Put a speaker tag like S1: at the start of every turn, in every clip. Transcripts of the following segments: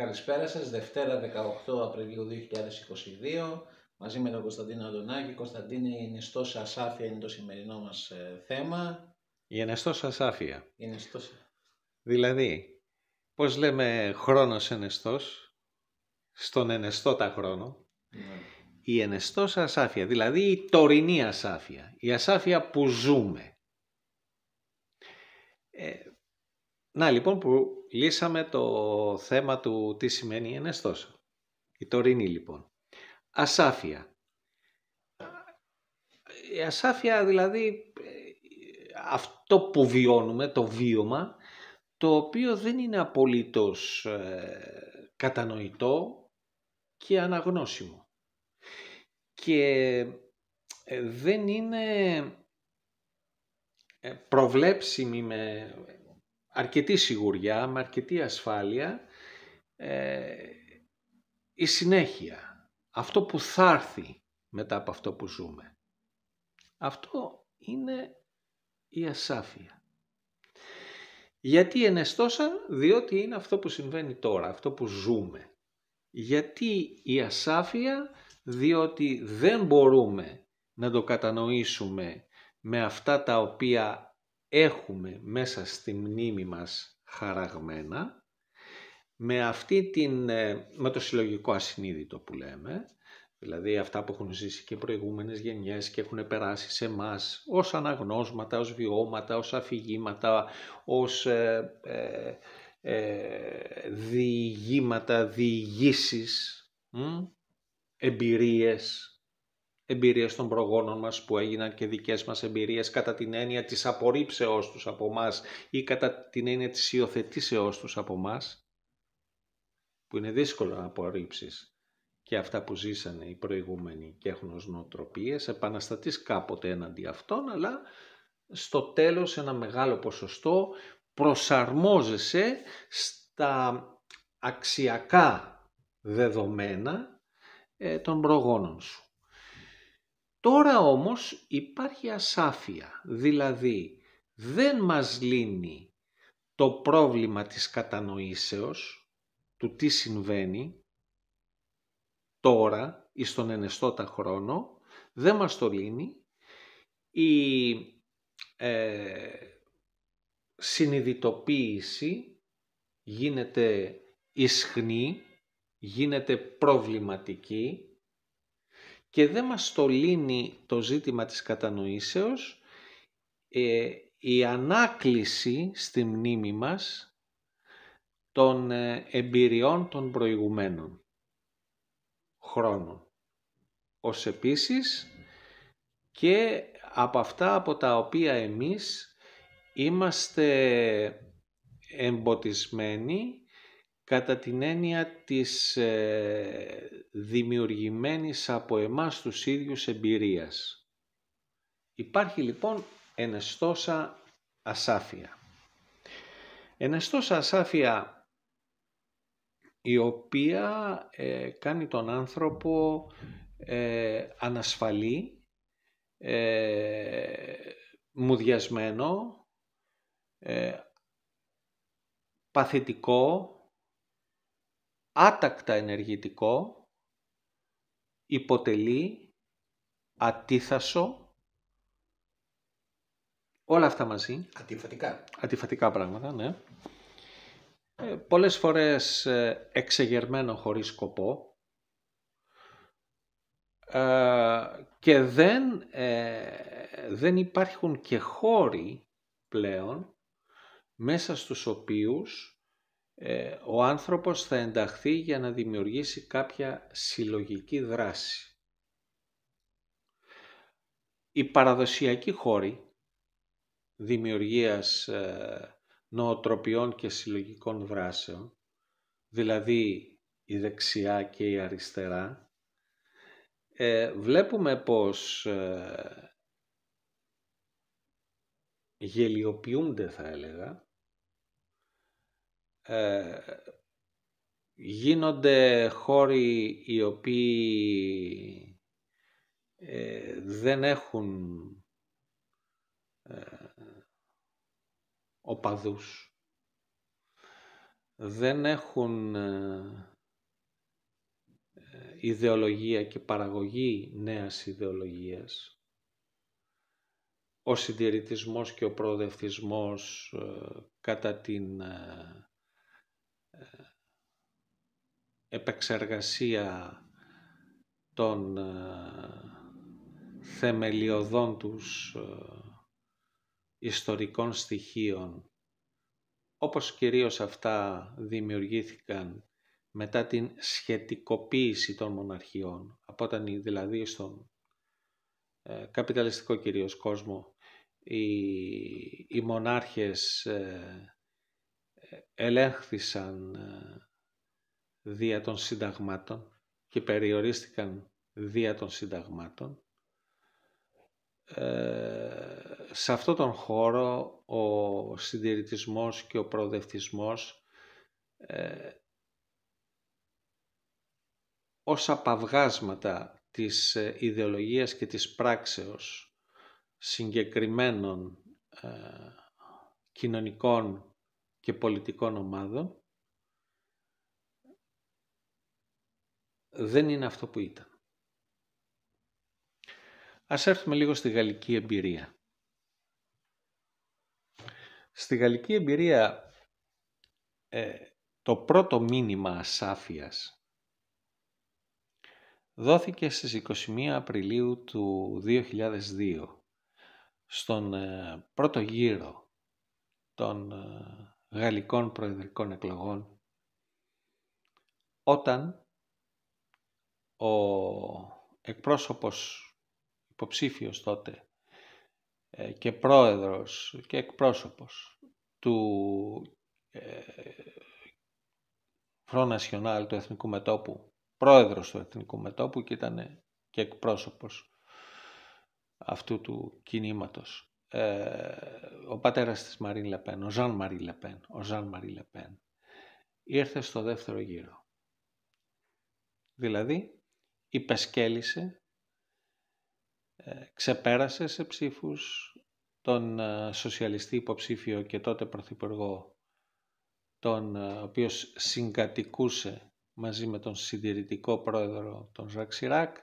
S1: Καλησπέρα σας, Δευτέρα 18 Απριλίου 2022, μαζί με τον Κωνσταντίνο Αντωνάκη. Κωνσταντίνη, η νεστός ασάφεια είναι το σημερινό μας ε, θέμα. Η νεστός ασάφεια. Η νεστός... Δηλαδή, πώς λέμε χρόνος ενεστός, στον ενεστώτα χρόνο, ναι. η Ενεστός ασάφεια, δηλαδή η τωρινή ασάφεια, η ασάφεια που ζούμε. Ε, να λοιπόν που λύσαμε το θέμα του τι σημαίνει ενεστός. Η τωρινή λοιπόν. Ασάφεια. Η ασάφεια δηλαδή αυτό που βιώνουμε, το βίωμα, το οποίο δεν είναι απολύτως ε, κατανοητό και αναγνώσιμο. Και ε, δεν είναι ε, προβλέψιμη με αρκετή σιγουριά, με αρκετή ασφάλεια ε, η συνέχεια. Αυτό που θα έρθει μετά από αυτό που ζούμε. Αυτό είναι η ασάφεια. Γιατί ενεστώσα, διότι είναι αυτό που συμβαίνει τώρα, αυτό που ζούμε. Γιατί η ασάφεια, διότι δεν μπορούμε να το κατανοήσουμε με αυτά τα οποία έχουμε μέσα στη μνήμη μας χαραγμένα με, αυτή την, ε, με το συλλογικό ασυνείδητο που λέμε, δηλαδή αυτά που έχουν ζήσει και προηγούμενες γενιές και έχουν περάσει σε μας ως αναγνώσματα, ως βιώματα, ως αφηγήματα, ως ε, ε, ε διηγήματα, διηγήσεις, μ? εμπειρίες εμπειρίες των προγόνων μας που έγιναν και δικές μας εμπειρίες κατά την έννοια της απορρίψεώς τους από μας ή κατά την έννοια της υιοθετήσεώς τους από μας, που είναι δύσκολο να απορρίψεις και αυτά που ζήσανε οι προηγούμενοι και έχουν ως νοοτροπίες, επαναστατείς κάποτε έναντι αυτών, αλλά στο τέλος ένα μεγάλο ποσοστό προσαρμόζεσαι στα αξιακά δεδομένα ε, των προγόνων σου. Τώρα όμως υπάρχει ασάφεια, δηλαδή δεν μας λύνει το πρόβλημα της κατανοήσεως του τι συμβαίνει τώρα ή στον ενεστώτα χρόνο, δεν μας το λύνει. Η ε, συνειδητοποίηση γίνεται ισχνή, γίνεται προβληματική, και δεν μας τολύνει το ζήτημα της κατανοήσεως, ε, η ανάκληση στη μνήμη μας των ε, εμπειριών των προηγουμένων χρόνων. Ως επίσης και από αυτά από τα οποία εμείς είμαστε εμποτισμένοι κατά την έννοια της ε, δημιουργημένης από εμάς τους ίδιους εμπειρίας. Υπάρχει λοιπόν ενεστώσα ασάφεια. Ενεστώσα ασάφεια η οποία ε, κάνει τον άνθρωπο ε, ανασφαλή, ε, μουδιασμένο, ε, παθητικό, άτακτα ενεργητικό, υποτελεί, ατίθασο, όλα αυτά μαζί. Αντιφατικά. Αντιφατικά πράγματα, ναι. Ε, πολλές φορές ε, εξεγερμένο χωρίς σκοπό ε, και δεν, δεν υπάρχουν και χώροι πλέον μέσα στους οποίους ε, ο άνθρωπος θα ενταχθεί για να δημιουργήσει κάποια συλλογική δράση. Οι παραδοσιακοί χώροι δημιουργίας ε, νοοτροπιών και συλλογικών δράσεων, δηλαδή η δεξιά και η αριστερά, ε, βλέπουμε πως γελιοποιούνται θα έλεγα ε, γίνονται χώροι οι οποίοι ε, δεν έχουν ε, οπαδούς, δεν έχουν ε, ιδεολογία και παραγωγή νέας ιδεολογίας, ο συντηρητισμός και ο προοδευτισμός κατά την επεξεργασία των ε, θεμελιωδών τους ε, ιστορικών στοιχείων, όπως κυρίως αυτά δημιουργήθηκαν μετά την σχετικοποίηση των μοναρχιών, από όταν δηλαδή στον ε, καπιταλιστικό κυρίως κόσμο οι, οι μονάρχες ελέγχθησαν ε, δια των συνταγμάτων και περιορίστηκαν δια των συνταγμάτων. Ε, σε αυτόν τον χώρο ο συντηρητισμός και ο προοδευτισμός ε, ως απαυγάσματα της ε, ιδεολογίας και της πράξεως συγκεκριμένων ε, κοινωνικών και πολιτικών ομάδων δεν είναι αυτό που ήταν. Ας έρθουμε λίγο στη γαλλική εμπειρία. Στη γαλλική εμπειρία ε, το πρώτο μήνυμα ασάφειας δόθηκε στις 21 Απριλίου του 2002 στον ε, πρώτο γύρο των ε, γαλλικών προεδρικών εκλογών όταν ο εκπρόσωπος υποψήφιος τότε ε, και πρόεδρος και εκπρόσωπος του ε, Front του Εθνικού Μετώπου, πρόεδρος του Εθνικού Μετώπου και ήταν και εκπρόσωπος αυτού του κινήματος. Ε, ο πατέρας της Μαρίν Λεπέν, ο Ζαν Μαρίν Λεπέν, ο Ζαν Μαρίν Λεπέν, ήρθε στο δεύτερο γύρο. Δηλαδή, υπεσκέλισε, ε, ξεπέρασε σε ψήφους τον ε, σοσιαλιστή υποψήφιο και τότε πρωθυπουργό, τον οποίος συγκατοικούσε μαζί με τον συντηρητικό πρόεδρο τον Ζακ Σιράκ,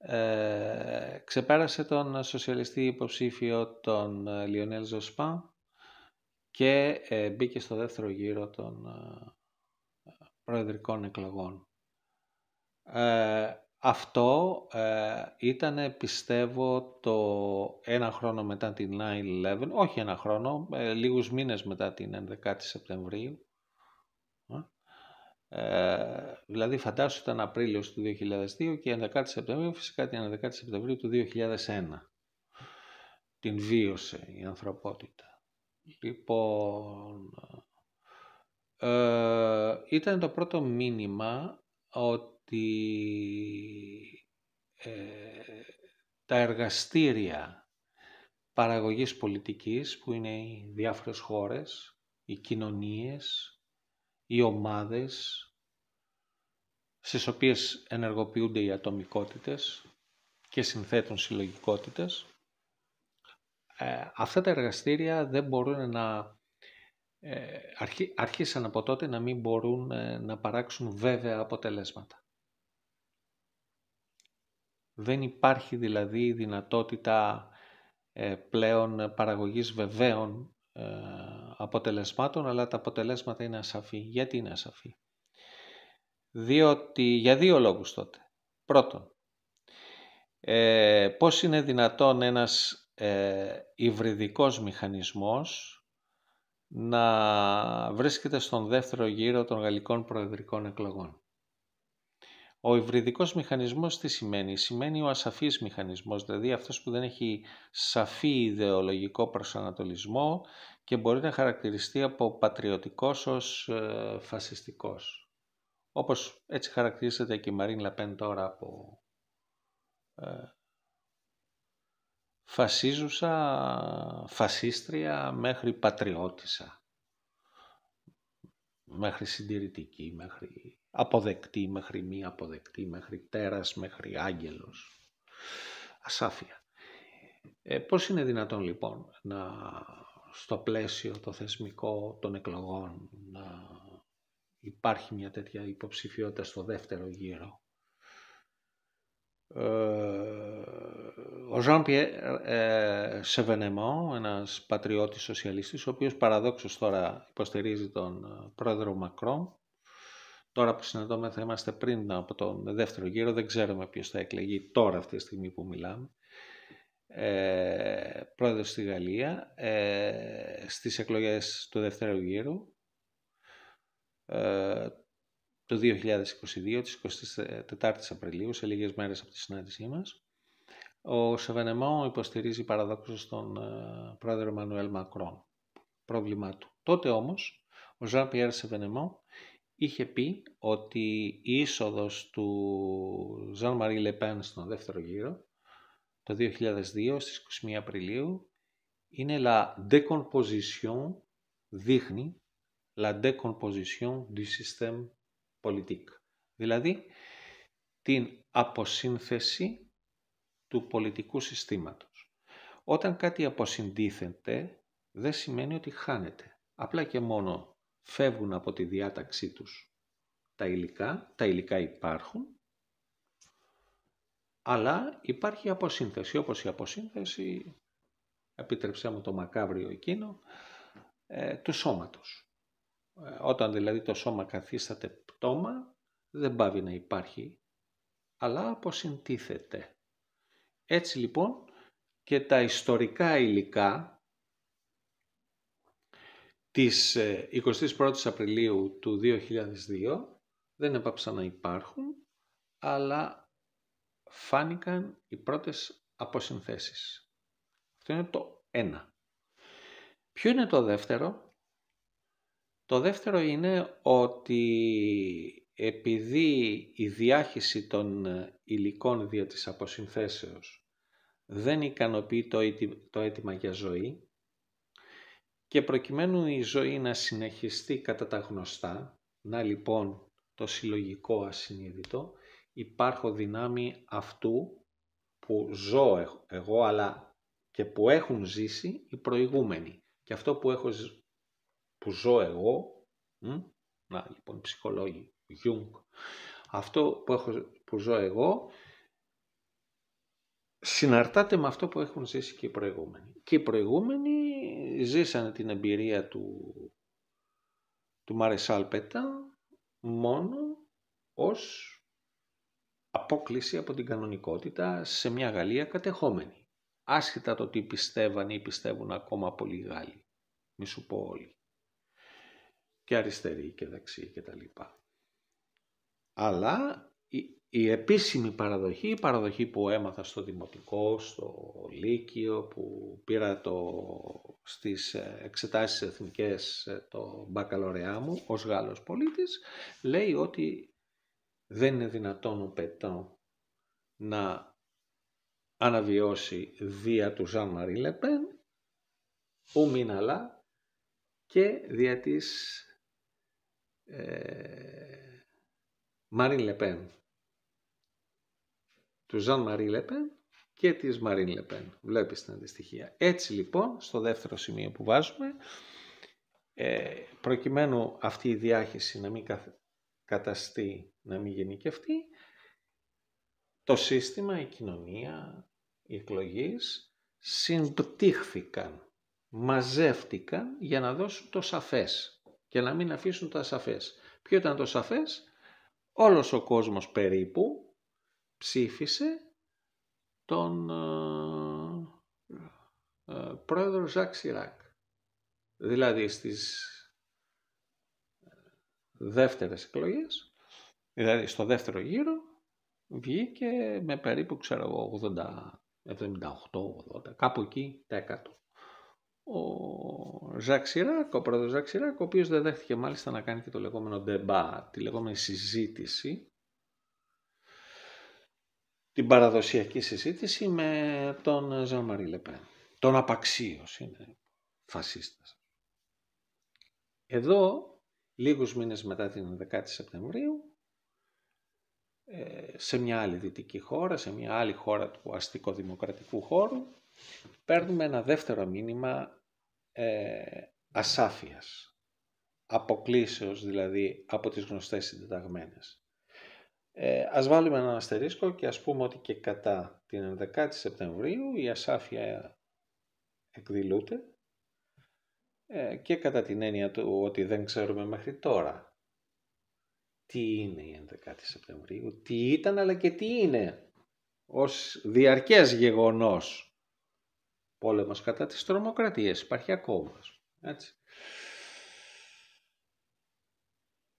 S1: ε, ξεπέρασε τον σοσιαλιστή υποψήφιο τον Λιονέλ ε, Ζοσπά και ε, μπήκε στο δεύτερο γύρο των ε, προεδρικών εκλογών. αυτό ήταν, πιστεύω, το ένα χρόνο μετά την 9-11, όχι ένα χρόνο, λίγους μήνες μετά την 11η Σεπτεμβρίου, ε, δηλαδή φαντάσου ήταν Απρίλιος του 2002 και 11 Σεπτεμβρίου φυσικά την 11 Σεπτεμβρίου του 2001 την βίωσε η ανθρωπότητα. Λοιπόν, ε, ήταν το πρώτο μήνυμα ότι ε, τα εργαστήρια παραγωγής πολιτικής που είναι οι διάφορες χώρες, οι κοινωνίες, οι ομάδες στις οποίες ενεργοποιούνται οι ατομικότητες και συνθέτουν συλλογικότητες. Ε, αυτά τα εργαστήρια δεν μπορούν να... Ε, αρχίσαν από τότε να μην μπορούν ε, να παράξουν βέβαια αποτελέσματα. Δεν υπάρχει δηλαδή δυνατότητα πλέον παραγωγής βεβαίων αποτελεσμάτων, αλλά τα αποτελέσματα είναι ασαφή. Γιατί είναι ασαφή. Διότι, για δύο λόγους τότε. Πρώτον, ε, πώς είναι δυνατόν ένας ε, υβριδικός μηχανισμός να βρίσκεται στον δεύτερο γύρο των γαλλικών προεδρικών εκλογών. Ο υβριδικός μηχανισμός τι σημαίνει. Σημαίνει ο ασαφής μηχανισμός, δηλαδή αυτός που δεν έχει σαφή ιδεολογικό προσανατολισμό και μπορεί να χαρακτηριστεί από πατριωτικός ως ε, φασιστικός. Όπως έτσι χαρακτηρίζεται και η Μαρίν Λαπέν τώρα από ε, φασίζουσα, φασίστρια μέχρι πατριώτησα, μέχρι συντηρητική, μέχρι Αποδεκτή μέχρι μη αποδεκτή, μέχρι τέρας, μέχρι άγγελος. Ασάφεια. Ε, πώς είναι δυνατόν λοιπόν να στο πλαίσιο το θεσμικό των εκλογών να υπάρχει μια τέτοια υποψηφιότητα στο δεύτερο γύρο. Ε, ο Ζαν Πιέρ Σεβενεμό, ένας πατριώτης σοσιαλιστής, ο οποίος παραδόξως τώρα υποστηρίζει τον ε, πρόεδρο Μακρόν, Τώρα που συναντώμε θα είμαστε πριν από τον δεύτερο γύρο, δεν ξέρουμε ποιος θα εκλεγεί τώρα αυτή τη στιγμή που μιλάμε. Ε, πρόεδρος στη Γαλλία ε, στις εκλογές του δεύτερου γύρου ε, το 2022, της 24ης Απριλίου, σε λίγες μέρες από τη συνάντησή μας. Ο Σεβενεμό υποστηρίζει παραδόξως τον ε, πρόεδρο Μανουέλ Μακρόν. Πρόβλημά του. Τότε όμως, ο Ζαν Πιέρ Σεβενεμό είχε πει ότι η είσοδος του Ζαν Μαρί Λεπέν στον δεύτερο γύρο το 2002 στις 21 Απριλίου είναι la décomposition, δείχνει la décomposition du système politique. Δηλαδή την αποσύνθεση του πολιτικού συστήματος. Όταν κάτι αποσυντίθεται δεν σημαίνει ότι χάνεται. Απλά και μόνο φεύγουν από τη διάταξή τους τα υλικά, τα υλικά υπάρχουν, αλλά υπάρχει αποσύνθεση, όπως η αποσύνθεση, επιτρέψέ μου το μακάβριο εκείνο, ε, του σώματος. Ε, όταν δηλαδή το σώμα καθίσταται πτώμα, δεν πάβει να υπάρχει, αλλά αποσυντίθεται. Έτσι λοιπόν και τα ιστορικά υλικά ε, της 21ης Απριλίου του 2002 δεν έπαψαν να υπάρχουν, αλλά φάνηκαν οι πρώτες αποσυνθέσεις. Αυτό είναι το ένα. Ποιο είναι το δεύτερο? Το δεύτερο είναι ότι επειδή η διάχυση των ε, υλικών δια της αποσυνθέσεως δεν ικανοποιεί το αίτημα για ζωή, και προκειμένου η ζωή να συνεχιστεί κατά τα γνωστά, να λοιπόν το συλλογικό ασυνείδητο, υπάρχω δυνάμει αυτού που ζω εγώ, αλλά και που έχουν ζήσει οι προηγούμενοι. Και αυτό που, έχω, που ζω εγώ, μ? να λοιπόν ψυχολόγοι, Jung, αυτό που, έχω, που ζω εγώ συναρτάται με αυτό που έχουν ζήσει και οι προηγούμενοι. Και οι προηγούμενοι ζήσανε την εμπειρία του, του Μαρεσάλ Πέτα μόνο ως απόκληση από την κανονικότητα σε μια Γαλλία κατεχόμενη. Άσχετα το τι πιστεύαν ή πιστεύουν ακόμα πολλοί Γάλλοι. Μη σου πω όλοι. Και αριστεροί και δεξιοί και τα λοιπά. Αλλά η επίσημη παραδοχή, η παραδοχή που έμαθα στο δημοτικό, στο λύκειο, που πήρα το, στις ε, εξετάσεις εθνικές ε, το μπακαλωρεά μου ως Γάλλος πολίτης, λέει ότι δεν είναι δυνατόν ο να αναβιώσει δια του Ζαν Μαρί Λεπέν, μήναλα και δια της ε, Λεπέν του Ζαν Μαρί Λεπέν και της Μαρίν Λεπέν. Βλέπεις την αντιστοιχεία. Έτσι λοιπόν, στο δεύτερο σημείο που βάζουμε, ε, προκειμένου αυτή η διάχυση να μην καταστεί, να μην γενικευτεί, το σύστημα, η κοινωνία, οι εκλογείς συμπτύχθηκαν, μαζεύτηκαν για να δώσουν το σαφές και να μην αφήσουν τα σαφές. Ποιο ήταν το σαφές? Όλος ο κόσμος περίπου ψήφισε τον ε, ε, πρόεδρο Ζακ Σιράκ. Δηλαδή στις δεύτερες εκλογές, δηλαδή στο δεύτερο γύρο, βγήκε με περίπου, ξέρω εγώ, 78, 80, κάπου εκεί τέκατο. Ο Ζακ Σιράκ, ο πρόεδρος Ζακ Σιράκ, ο οποίος δεν δέχτηκε μάλιστα να κάνει και το λεγόμενο ντεμπά, τη λεγόμενη συζήτηση, την παραδοσιακή συζήτηση με τον Ζαν Λεπέν. Τον απαξίως είναι φασίστας. Εδώ, λίγους μήνες μετά την 11η Σεπτεμβρίου, ε, σε μια άλλη δυτική χώρα, σε μια άλλη χώρα του αστικοδημοκρατικού χώρου, παίρνουμε ένα δεύτερο μήνυμα ε, ασάφειας, αποκλήσεως δηλαδή από τις γνωστές συντεταγμένες. Ε, ας βάλουμε έναν αστερίσκο και ας πούμε ότι και κατά την 11η Σεπτεμβρίου η ασάφεια εκδηλούται ε, και κατά την έννοια του ότι δεν ξέρουμε μέχρι τώρα τι είναι η 11η Σεπτεμβρίου, τι ήταν αλλά και τι είναι ως διαρκές γεγονός. Πόλεμος κατά της τρομοκρατίας υπάρχει ακόμα. Έτσι.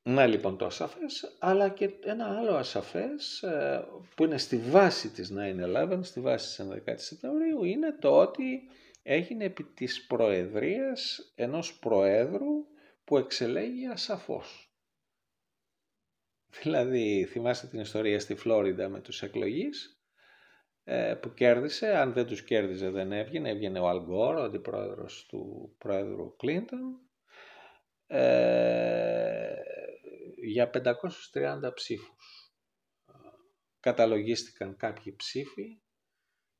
S1: Να λοιπόν το ασαφές, αλλά και ένα άλλο ασαφές ε, που είναι στη βάση της 9-11, στη βάση της 11 η Σεπτεμβρίου, είναι το ότι έγινε επί της προεδρίας ενός προέδρου που εξελέγει ασαφώς. Δηλαδή, θυμάστε την ιστορία στη Φλόριντα με τους εκλογείς, ε, που κέρδισε, αν δεν τους κέρδιζε δεν έβγαινε, έβγαινε ο Αλγκόρ, ο αντιπρόεδρος του πρόεδρου Κλίντον, ε, για 530 ψήφους. Καταλογίστηκαν κάποιοι ψήφοι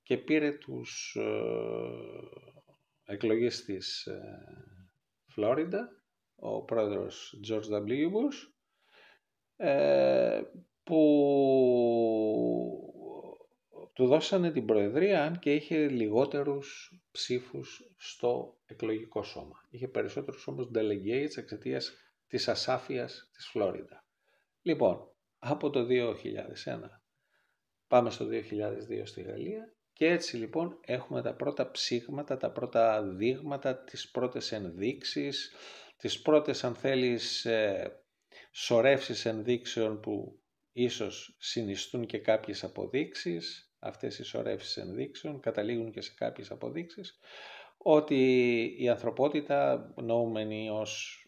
S1: και πήρε τους ε, εκλογές της ε, Φλόριντα, ο πρόεδρος George W. Bush, ε, που του δώσανε την προεδρία αν και είχε λιγότερους ψήφους στο εκλογικό σώμα. Είχε περισσότερους όμως delegates εξαιτίας της ασάφειας της Φλόριντα. Λοιπόν, από το 2001 πάμε στο 2002 στη Γαλλία και έτσι λοιπόν έχουμε τα πρώτα ψήγματα, τα πρώτα δείγματα, τις πρώτες ενδείξεις, τις πρώτες αν θέλεις ε, ενδείξεων που ίσως συνιστούν και κάποιες αποδείξεις, αυτές οι σωρεύσεις ενδείξεων καταλήγουν και σε κάποιες αποδείξεις, ότι η ανθρωπότητα, νοούμενη ως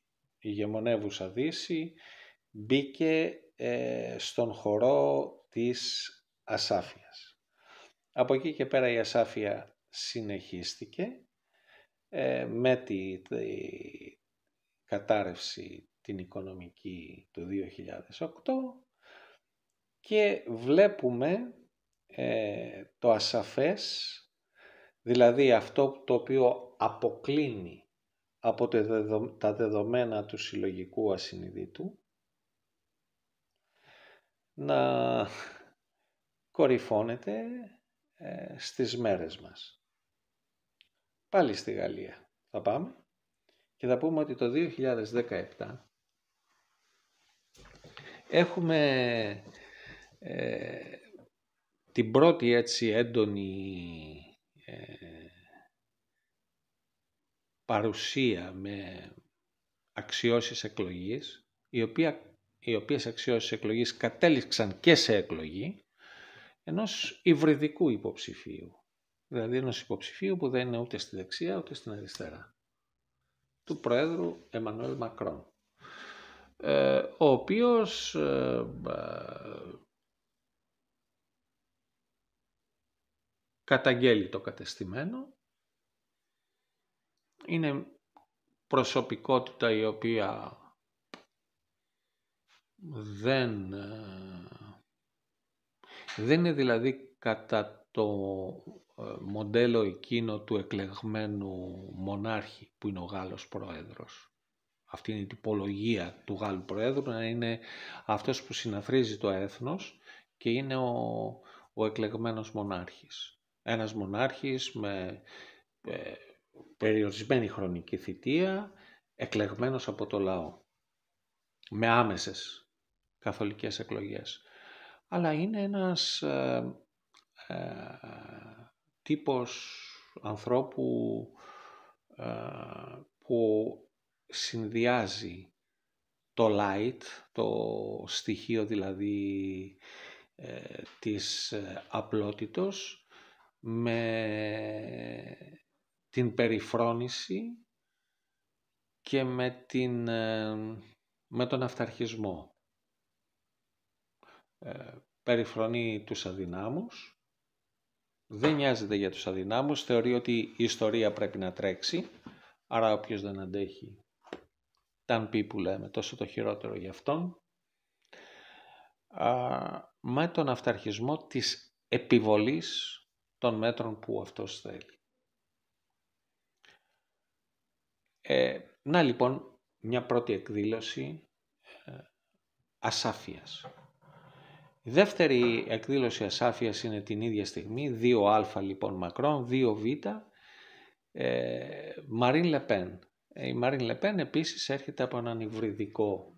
S1: ηγεμονεύουσα Δύση μπήκε ε, στον χορό της ασάφειας. Από εκεί και πέρα η ασάφεια συνεχίστηκε ε, με τη, κατάρρευση την οικονομική του 2008 και βλέπουμε ε, το ασαφές, δηλαδή αυτό το οποίο αποκλίνει από τα δεδομένα του συλλογικού ασυνειδήτου να κορυφώνεται ε, στις μέρες μας. Πάλι στη Γαλλία θα πάμε και θα πούμε ότι το 2017 έχουμε ε, την πρώτη έτσι έντονη ε, παρουσία με αξιώσεις εκλογής, οι, οποία, οι οποίες αξιώσεις εκλογής κατέληξαν και σε εκλογή ενός υβριδικού υποψηφίου. Δηλαδή ενός υποψηφίου που δεν είναι ούτε στη δεξιά ούτε στην αριστερά. Του Προέδρου Εμμανουέλ Μακρόν. Ε, ο οποίος ε, ε, καταγγέλει το κατεστημένο είναι προσωπικότητα η οποία δεν, ε, δεν είναι δηλαδή κατά το ε, μοντέλο εκείνο του εκλεγμένου μονάρχη που είναι ο Γάλλος Πρόεδρος. Αυτή είναι η τυπολογία του Γάλλου Προέδρου, να είναι αυτός που συναθρίζει το έθνος και είναι ο, ο εκλεγμένος μονάρχης. Ένας μονάρχης με ε, περιορισμένη χρονική θητεία, εκλεγμένος από το λαό, με άμεσες καθολικές εκλογές. Αλλά είναι ένας ε, ε τύπος ανθρώπου ε, που συνδυάζει το light, το στοιχείο δηλαδή ε, της απλότητος, με την περιφρόνηση και με, την, ε, με τον αυταρχισμό. Ε, περιφρονεί τους αδυνάμους, δεν νοιάζεται για τους αδυνάμους, θεωρεί ότι η ιστορία πρέπει να τρέξει, άρα όποιος δεν αντέχει, ταν πει που λέμε, τόσο το χειρότερο για αυτόν. με τον αυταρχισμό της επιβολής των μέτρων που αυτός θέλει. Ε, να λοιπόν μια πρώτη εκδήλωση ε, ασάφειας. Η δεύτερη εκδήλωση ασάφειας είναι την ίδια στιγμή, 2α λοιπόν Μακρόν, 2β, ε, Μαρίν Λεπέν. Ε, η Μαρίν Λεπέν επίσης έρχεται από έναν υβριδικό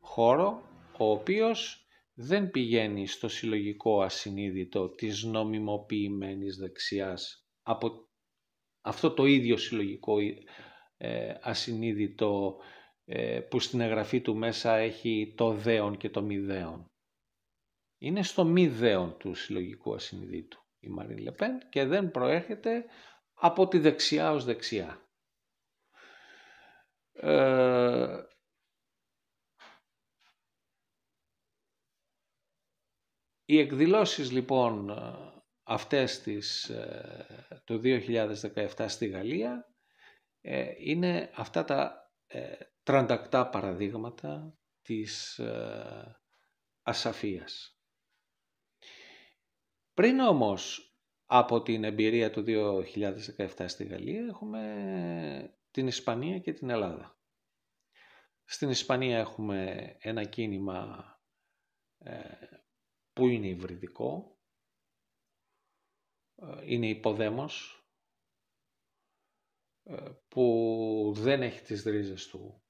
S1: χώρο, ο οποίος δεν πηγαίνει στο συλλογικό ασυνείδητο της νομιμοποιημένης δεξιάς από αυτό το ίδιο συλλογικό ε, ασυνείδητο ε, που στην εγγραφή του μέσα έχει το δέον και το μη Είναι στο μη δέον του συλλογικού ασυνείδητου η Μαρίν Λεπέν και δεν προέρχεται από τη δεξιά ως δεξιά. Ε, οι εκδηλώσεις λοιπόν ε, αυτές της, ε, το 2017 στη Γαλλία ε, είναι αυτά τα ε, τραντακτά παραδείγματα της ε, ασαφίας. Πριν όμως από την εμπειρία του 2017 στη Γαλλία έχουμε την Ισπανία και την Ελλάδα. Στην Ισπανία έχουμε ένα κίνημα ε, που είναι υβριδικό, είναι υποδέμος, ε, που δεν έχει τις ρίζες του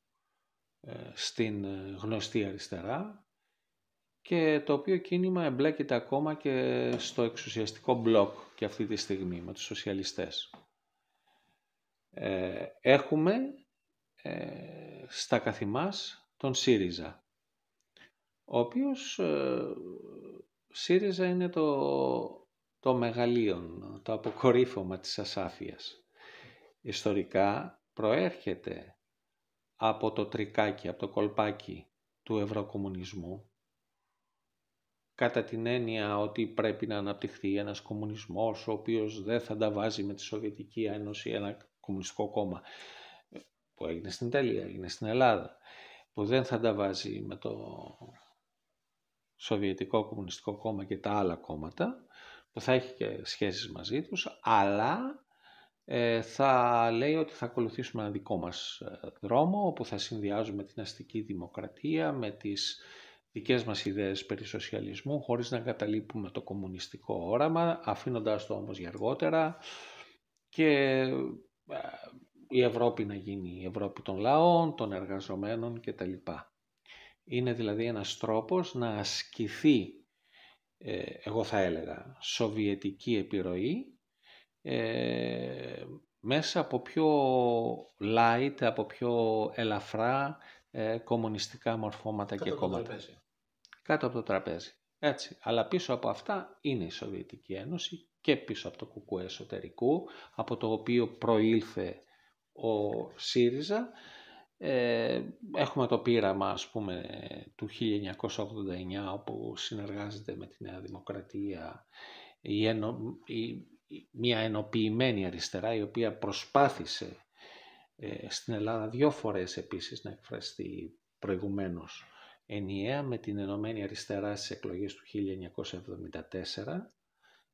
S1: ε, στην ε, γνωστή αριστερά και το οποίο κίνημα εμπλέκεται ακόμα και στο εξουσιαστικό μπλοκ και αυτή τη στιγμή με τους σοσιαλιστές. Έχουμε στα καθημάς τον ΣΥΡΙΖΑ, ο οποίος ΣΥΡΙΖΑ είναι το, το μεγαλείο, το αποκορύφωμα της ασάφειας ιστορικά προέρχεται από το τρικάκι, από το κολπάκι του ευρωκομμουνισμού κατά την έννοια ότι πρέπει να αναπτυχθεί ένας κομμουνισμός ο οποίος δεν θα τα με τη Σοβιετική Ένωση ένα κομμουνιστικό κόμμα που έγινε στην Ιταλία, έγινε στην Ελλάδα, που δεν θα τα με το Σοβιετικό Κομμουνιστικό Κόμμα και τα άλλα κόμματα, που θα έχει και σχέσεις μαζί τους, αλλά ε, θα λέει ότι θα ακολουθήσουμε ένα δικό μας ε, δρόμο όπου θα συνδυάζουμε την αστική δημοκρατία με τις δικές μας ιδέες περί σοσιαλισμού χωρίς να καταλείπουμε το κομμουνιστικό όραμα, αφήνοντας το όμως για αργότερα και ε, η Ευρώπη να γίνει η Ευρώπη των λαών, των εργαζομένων κτλ. Είναι δηλαδή ένας τρόπος να ασκηθεί, εγώ θα έλεγα, σοβιετική επιρροή ε, μέσα από πιο light, από πιο ελαφρά ε, κομμουνιστικά μορφώματα και από κόμματα. Το τραπέζι. Κάτω από το τραπέζι. Έτσι. Αλλά πίσω από αυτά είναι η Σοβιετική Ένωση και πίσω από το κουκού εσωτερικού, από το οποίο προήλθε ο ΣΥΡΙΖΑ. Ε, έχουμε το πείραμα ας πούμε του 1989 όπου συνεργάζεται με τη Νέα Δημοκρατία η, ενο, η μια ενοποιημένη αριστερά η οποία προσπάθησε ε, στην Ελλάδα δύο φορές επίσης να εκφραστεί προηγουμένως ενιαία με την Ενωμένη Αριστερά στις εκλογές του 1974.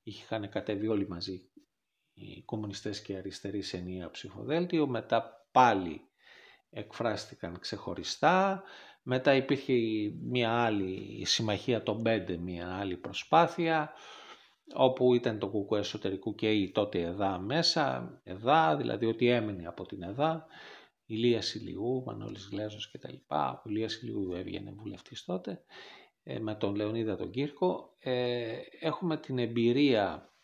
S1: Είχαν κατέβει όλοι μαζί οι κομμουνιστές και οι αριστεροί σε ενιαίο ψηφοδέλτιο, μετά πάλι εκφράστηκαν ξεχωριστά, μετά υπήρχε μια άλλη συμμαχία των πέντε, μια άλλη προσπάθεια, όπου ήταν το κουκουέ εσωτερικού και η τότε ΕΔΑ μέσα, ΕΔΑ, δηλαδή ότι έμεινε από την ΕΔΑ, Λία Σιλιού, Μανώλης Γλέζος κτλ. Ο Λία Σιλιού έβγαινε βουλευτής τότε, ε, με τον Λεωνίδα τον Κύρκο. Ε, έχουμε την εμπειρία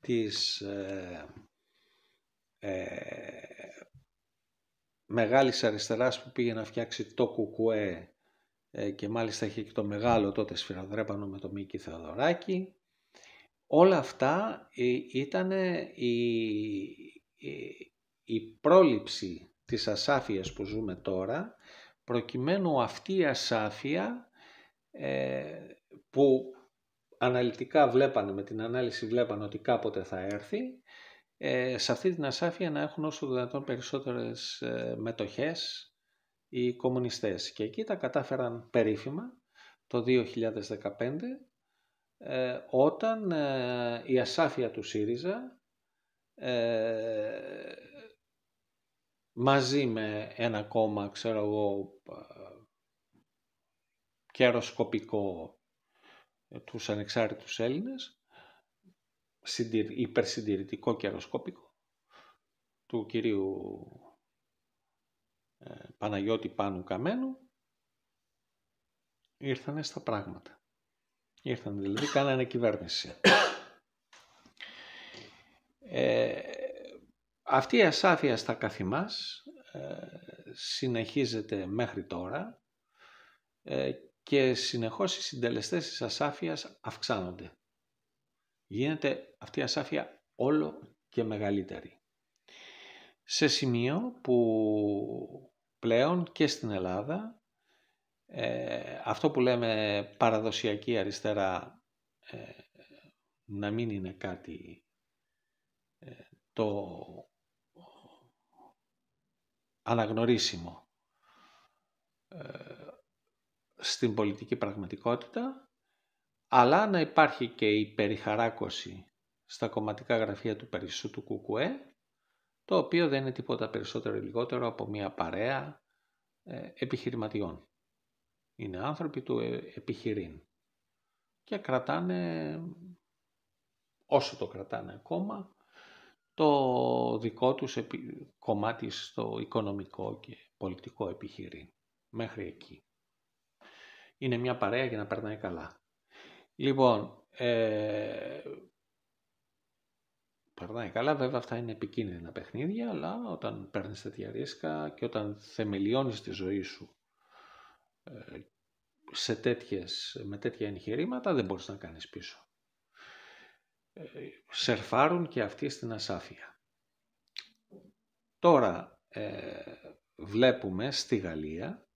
S1: της ε, ε, μεγάλης αριστεράς που πήγε να φτιάξει το κουκουέ ε, και μάλιστα είχε και το μεγάλο τότε σφυραδρέπανο με το Μίκη Θεοδωράκη. Όλα αυτά ε, ήταν η, ε, η πρόληψη της ασάφειας που ζούμε τώρα, προκειμένου αυτή η ασάφεια που αναλυτικά βλέπανε, με την ανάλυση βλέπανε ότι κάποτε θα έρθει, σε αυτή την ασάφεια να έχουν όσο δυνατόν περισσότερες μετοχές οι κομμουνιστές και εκεί τα κατάφεραν περίφημα το 2015 ε, όταν ε, η ασάφεια του ΣΥΡΙΖΑ ε, μαζί με ένα κόμμα, ξέρω εγώ, καιροσκοπικό τους ανεξάρτητους Έλληνες, υπερσυντηρητικό καιροσκοπικό του κυρίου ε, Παναγιώτη Πάνου Καμένου ήρθανε στα πράγματα. Ήρθανε δηλαδή, κάνανε κυβέρνηση. Ε, αυτή η ασάφεια στα καθημάς ε, συνεχίζεται μέχρι τώρα ε, και συνεχώς οι συντελεστές της ασάφειας αυξάνονται. Γίνεται αυτή η ασάφεια όλο και μεγαλύτερη. Σε σημείο που πλέον και στην Ελλάδα. Ε, αυτό που λέμε παραδοσιακή αριστερά ε, να μην είναι κάτι ε, το αναγνωρίσιμο στην πολιτική πραγματικότητα, αλλά να υπάρχει και η περιχαράκωση στα κομματικά γραφεία του Περισσού του Κουκουέ το οποίο δεν είναι τίποτα περισσότερο ή λιγότερο από μια παρέα ε, επιχειρηματιών. Είναι άνθρωποι του ε, επιχειρήν και κρατάνε, όσο το κρατάνε ακόμα, το δικό τους κομμάτι στο οικονομικό και πολιτικό επιχειρήν. Μέχρι εκεί. Είναι μια παρέα για να περνάει καλά. Λοιπόν, ε, περνάει καλά. Βέβαια αυτά είναι επικίνδυνα παιχνίδια, αλλά όταν παίρνεις τέτοια ρίσκα και όταν θεμελιώνεις τη ζωή σου ε, σε τέτοιες, με τέτοια εγχειρήματα δεν μπορείς να κάνεις πίσω. Ε, σερφάρουν και αυτοί στην ασάφεια. Τώρα ε, βλέπουμε στη Γαλλία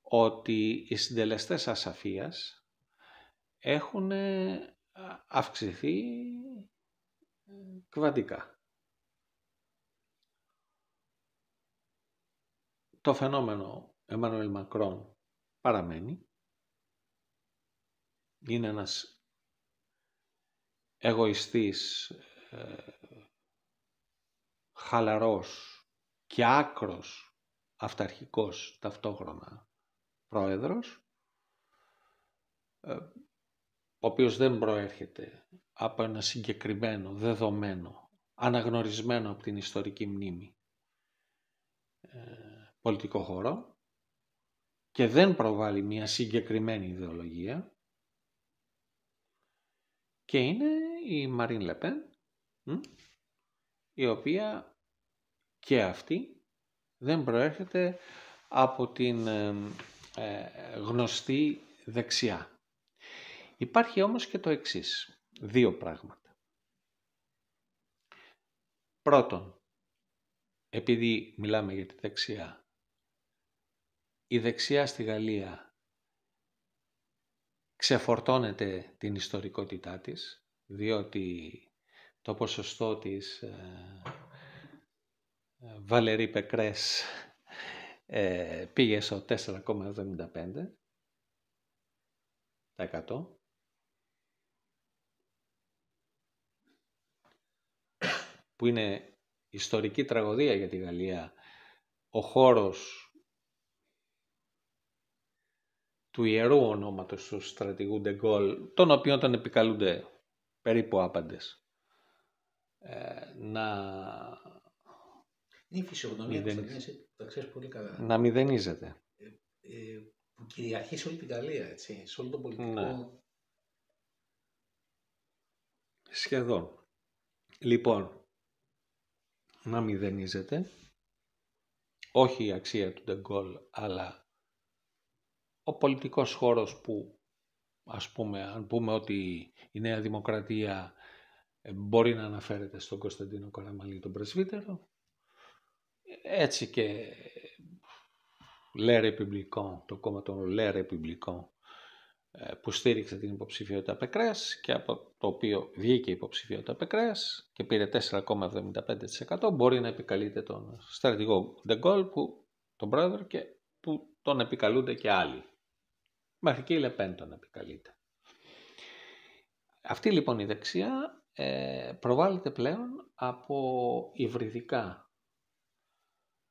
S1: ότι οι συντελεστές ασαφίας έχουν αυξηθεί κβαντικά. Το φαινόμενο Εμμανουέλ Μακρόν παραμένει. Είναι ένας εγωιστής, ε, χαλαρός και άκρος αυταρχικός ταυτόχρονα πρόεδρος, ε, ο οποίος δεν προέρχεται από ένα συγκεκριμένο, δεδομένο, αναγνωρισμένο από την ιστορική μνήμη ε, πολιτικό χώρο και δεν προβάλλει μια συγκεκριμένη ιδεολογία και είναι η Μαρίν Λεπέν η οποία και αυτή δεν προέρχεται από την ε, ε, γνωστή δεξιά. Υπάρχει όμως και το εξής δύο πράγματα. Πρώτον, επειδή μιλάμε για τη δεξιά, η δεξιά στη Γαλλία ξεφορτώνεται την ιστορικότητά της, διότι το ποσοστό της ε, Βαλερή Πεκρές πήγε στο 4,75% που είναι ιστορική τραγωδία για τη Γαλλία, ο χώρος του ιερού ονόματος του στρατηγού Ντεγκόλ, τον οποίο τον επικαλούνται περίπου άπαντες, ε, να... Είναι η φυσιογνωμία τα πολύ καλά. Να μηδενίζεται. Ε, ε, που κυριαρχεί σε όλη την Γαλλία, έτσι, σε όλο τον πολιτικό... Ναι. Σχεδόν. Λοιπόν, να μηδενίζεται. Όχι η αξία του Ντεγκόλ, αλλά ο πολιτικός χώρος που, ας πούμε, αν πούμε ότι η Νέα Δημοκρατία ε, μπορεί να αναφέρεται στον Κωνσταντίνο Καραμαλή τον πρεσβύτερο, έτσι και λέρε Ρεπιμπλικό, το κόμμα των ΛΕΡΕ ε, που στήριξε την υποψηφιότητα Πεκρέας και από το οποίο βγήκε η υποψηφιότητα Πεκρέας και πήρε 4,75% μπορεί να επικαλείται τον στρατηγό Ντεγκόλ που τον πρόεδρο και που τον επικαλούνται και άλλοι. Μέχρι και η τον επικαλείται. Αυτή λοιπόν η δεξιά ε, προβάλλεται πλέον από υβριδικά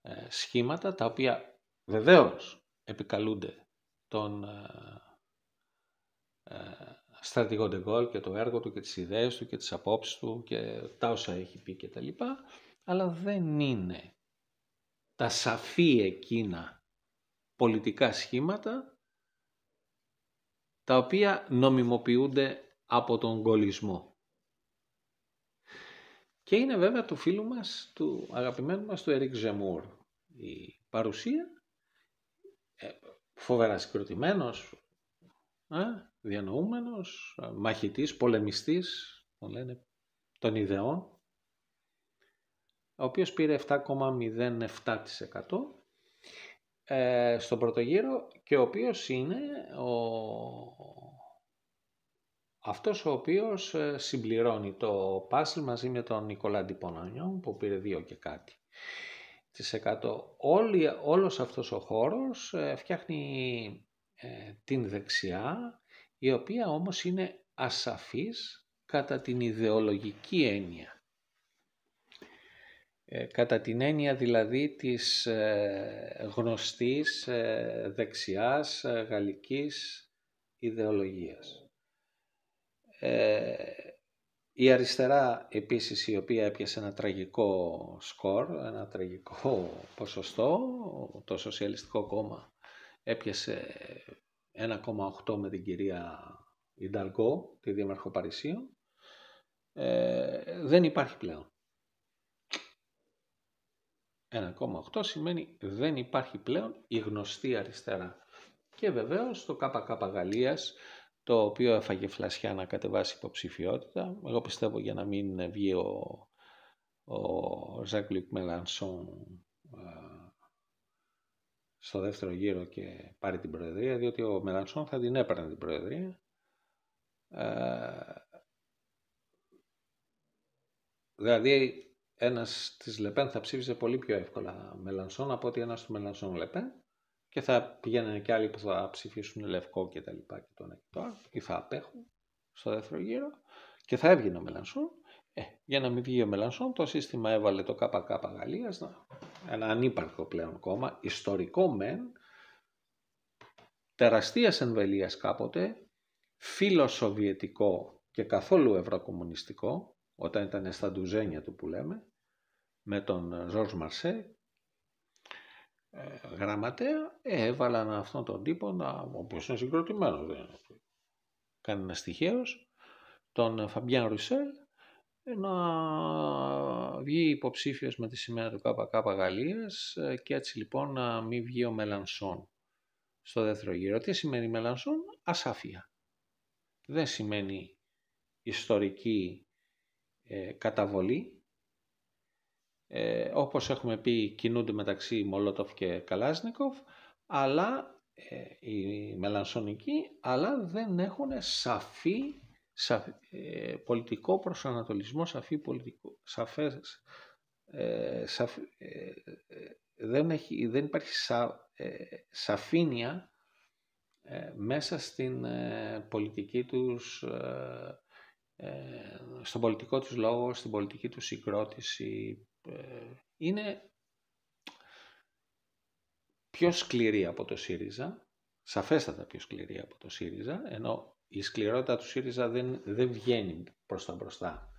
S1: ε, σχήματα τα οποία βεβαίως επικαλούνται τον ε, στρατηγό Ντεγκόλ και το έργο του και τις ιδέες του και τις απόψεις του και τα όσα έχει πει και τα λοιπά, αλλά δεν είναι τα σαφή εκείνα πολιτικά σχήματα τα οποία νομιμοποιούνται από τον γκολισμό Και είναι βέβαια του φίλου μας, του αγαπημένου μας, του Ερικ Ζεμούρ. Η παρουσία, ε, φοβερά συγκροτημένος, ε, διανοούμενος, μαχητής, πολεμιστής, τον λένε, των ιδεών, ο οποίος πήρε 7,07% ε, στον πρώτο και ο οποίος είναι ο... αυτός ο οποίος ε, συμπληρώνει το πάσλ μαζί με τον Νικολά Ντιπονανιόν που πήρε 2 και κάτι. 100. όλος αυτός ο χώρος ε, φτιάχνει ε, την δεξιά, η οποία όμως είναι ασαφής κατά την ιδεολογική έννοια. Ε, κατά την έννοια δηλαδή της ε, γνωστής δεξιάς γαλλικής ιδεολογίας. Η αριστερά επίσης η οποία έπιασε ένα τραγικό σκορ, ένα τραγικό ποσοστό, το Σοσιαλιστικό Κόμμα έπιασε 1,8 με την κυρία Ινταλκό, τη Δήμαρχο Παρισίου, ε, δεν υπάρχει πλέον. 1,8 σημαίνει δεν υπάρχει πλέον η γνωστή αριστερά. Και βεβαίως το ΚΚ Γαλλίας, το οποίο έφαγε φλασιά να κατεβάσει υποψηφιότητα, εγώ πιστεύω για να μην βγει ο, Ζακλουκ Μελανσόν στο δεύτερο γύρο και πάρει την Προεδρία, διότι ο Μελανσόν θα την έπαιρνε την Προεδρία. Ε, δηλαδή, ένας της Λεπέν θα ψήφιζε πολύ πιο εύκολα Μελανσόν από ότι ένας του Μελανσόν Λεπέν και θα πηγαίνανε και άλλοι που θα ψηφίσουν λευκό και τα λοιπά και τον ή θα απέχουν στο δεύτερο γύρο και θα έβγαινε ο Μελανσόν. Ε, για να μην βγει ο Μελανσόν, το σύστημα έβαλε το ΚΚ Γαλλίας να ένα ανύπαρκτο πλέον κόμμα, ιστορικό μεν, τεραστίας εμβελίας κάποτε, φιλοσοβιετικό και καθόλου ευρωκομμουνιστικό, όταν ήταν στα ντουζένια του που λέμε, με τον Ζορς Μαρσέ, ε, γραμματέα, ε, έβαλαν αυτόν τον τύπο, να, όπως είναι συγκροτημένος, δεν είναι. Κάνει ένα τον Φαμπιάν Ρουσέλ, να βγει υποψήφιος με τη σημαία του ΚΚ Γαλλίας ε, και έτσι λοιπόν να μην βγει ο Μελανσόν στο δεύτερο γύρο. Τι σημαίνει Μελανσόν? Ασαφία. Δεν σημαίνει ιστορική ε, καταβολή. Ε, όπως έχουμε πει κινούνται μεταξύ Μολότοφ και Καλάσνικοφ, αλλά ε, οι Μελανσονικοί, αλλά δεν έχουν σαφή ε, πολιτικό προσανατολισμό, σαφή πολιτικό, σαφές, ε, σαφ, ε, ε, δεν, έχει, δεν υπάρχει σα, μέσα στην πολιτική τους, στον πολιτικό τους λόγο, στην πολιτική τους συγκρότηση. είναι πιο σκληρή από το ΣΥΡΙΖΑ, σαφέστατα πιο σκληρή από το ΣΥΡΙΖΑ, ενώ η σκληρότητα του ΣΥΡΙΖΑ δεν, δεν βγαίνει προς τα μπροστά.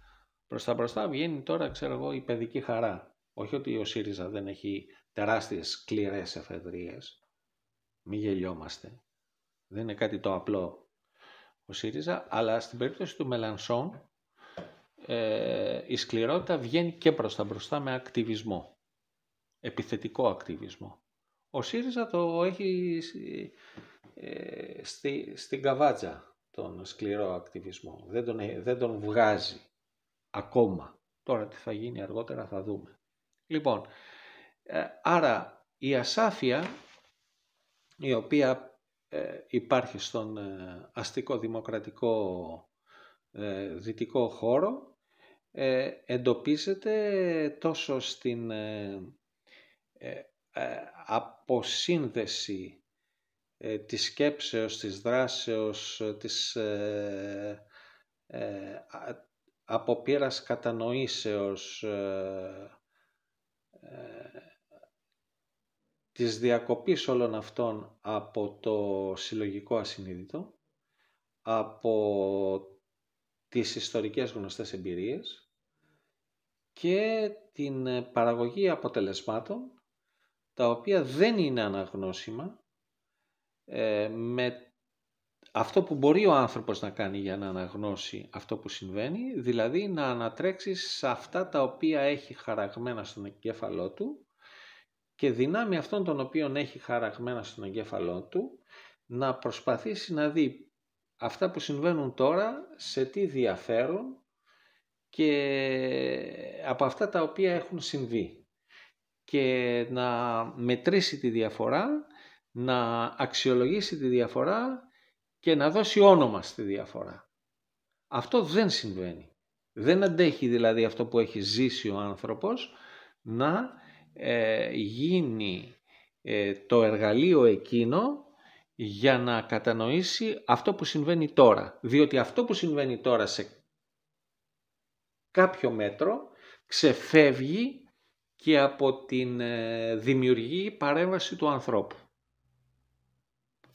S1: Προς τα μπροστά βγαίνει τώρα, ξέρω εγώ, η παιδική χαρά. Όχι ότι ο ΣΥΡΙΖΑ δεν έχει τεράστιες σκληρές εφεδρίες. Μη γελιόμαστε. Δεν είναι κάτι το απλό ο ΣΥΡΙΖΑ, αλλά στην περίπτωση του Μελανσόν ε, η σκληρότητα βγαίνει και προς τα μπροστά με ακτιβισμό. Επιθετικό ακτιβισμό. Ο ΣΥΡΙΖΑ το έχει ε, στη, στην καβάτζα τον σκληρό ακτιβισμό. Δεν τον, δεν τον βγάζει ακόμα. Τώρα τι θα γίνει αργότερα θα δούμε. Λοιπόν, ε, άρα η ασάφεια η οποία ε, υπάρχει στον ε, αστικό δημοκρατικό ε, δυτικό χώρο εντοπίζεται τόσο στην αποσύνδεση Τη ε, της σκέψεως, της δράσεως, ε, της ε, ε, αποπείρας κατανοήσεως, ε, της διακοπής όλων αυτών από το συλλογικό ασυνείδητο, από τις ιστορικές γνωστές εμπειρίες και την παραγωγή αποτελεσμάτων τα οποία δεν είναι αναγνώσιμα ε, με αυτό που μπορεί ο άνθρωπος να κάνει για να αναγνώσει αυτό που συμβαίνει, δηλαδή να ανατρέξει σε αυτά τα οποία έχει χαραγμένα στον εγκέφαλό του και δυνάμει αυτών των οποίων έχει χαραγμένα στον εγκέφαλό του να προσπαθήσει να δει αυτά που συμβαίνουν τώρα σε τι διαφέρουν και από αυτά τα οποία έχουν συμβεί και να μετρήσει τη διαφορά να αξιολογήσει τη διαφορά και να δώσει όνομα στη διαφορά. Αυτό δεν συμβαίνει. Δεν αντέχει δηλαδή αυτό που έχει ζήσει ο άνθρωπος να ε, γίνει ε, το εργαλείο εκείνο για να κατανοήσει αυτό που συμβαίνει τώρα. Διότι αυτό που συμβαίνει τώρα σε κάποιο μέτρο ξεφεύγει και από την ε, δημιουργή παρέμβαση του ανθρώπου.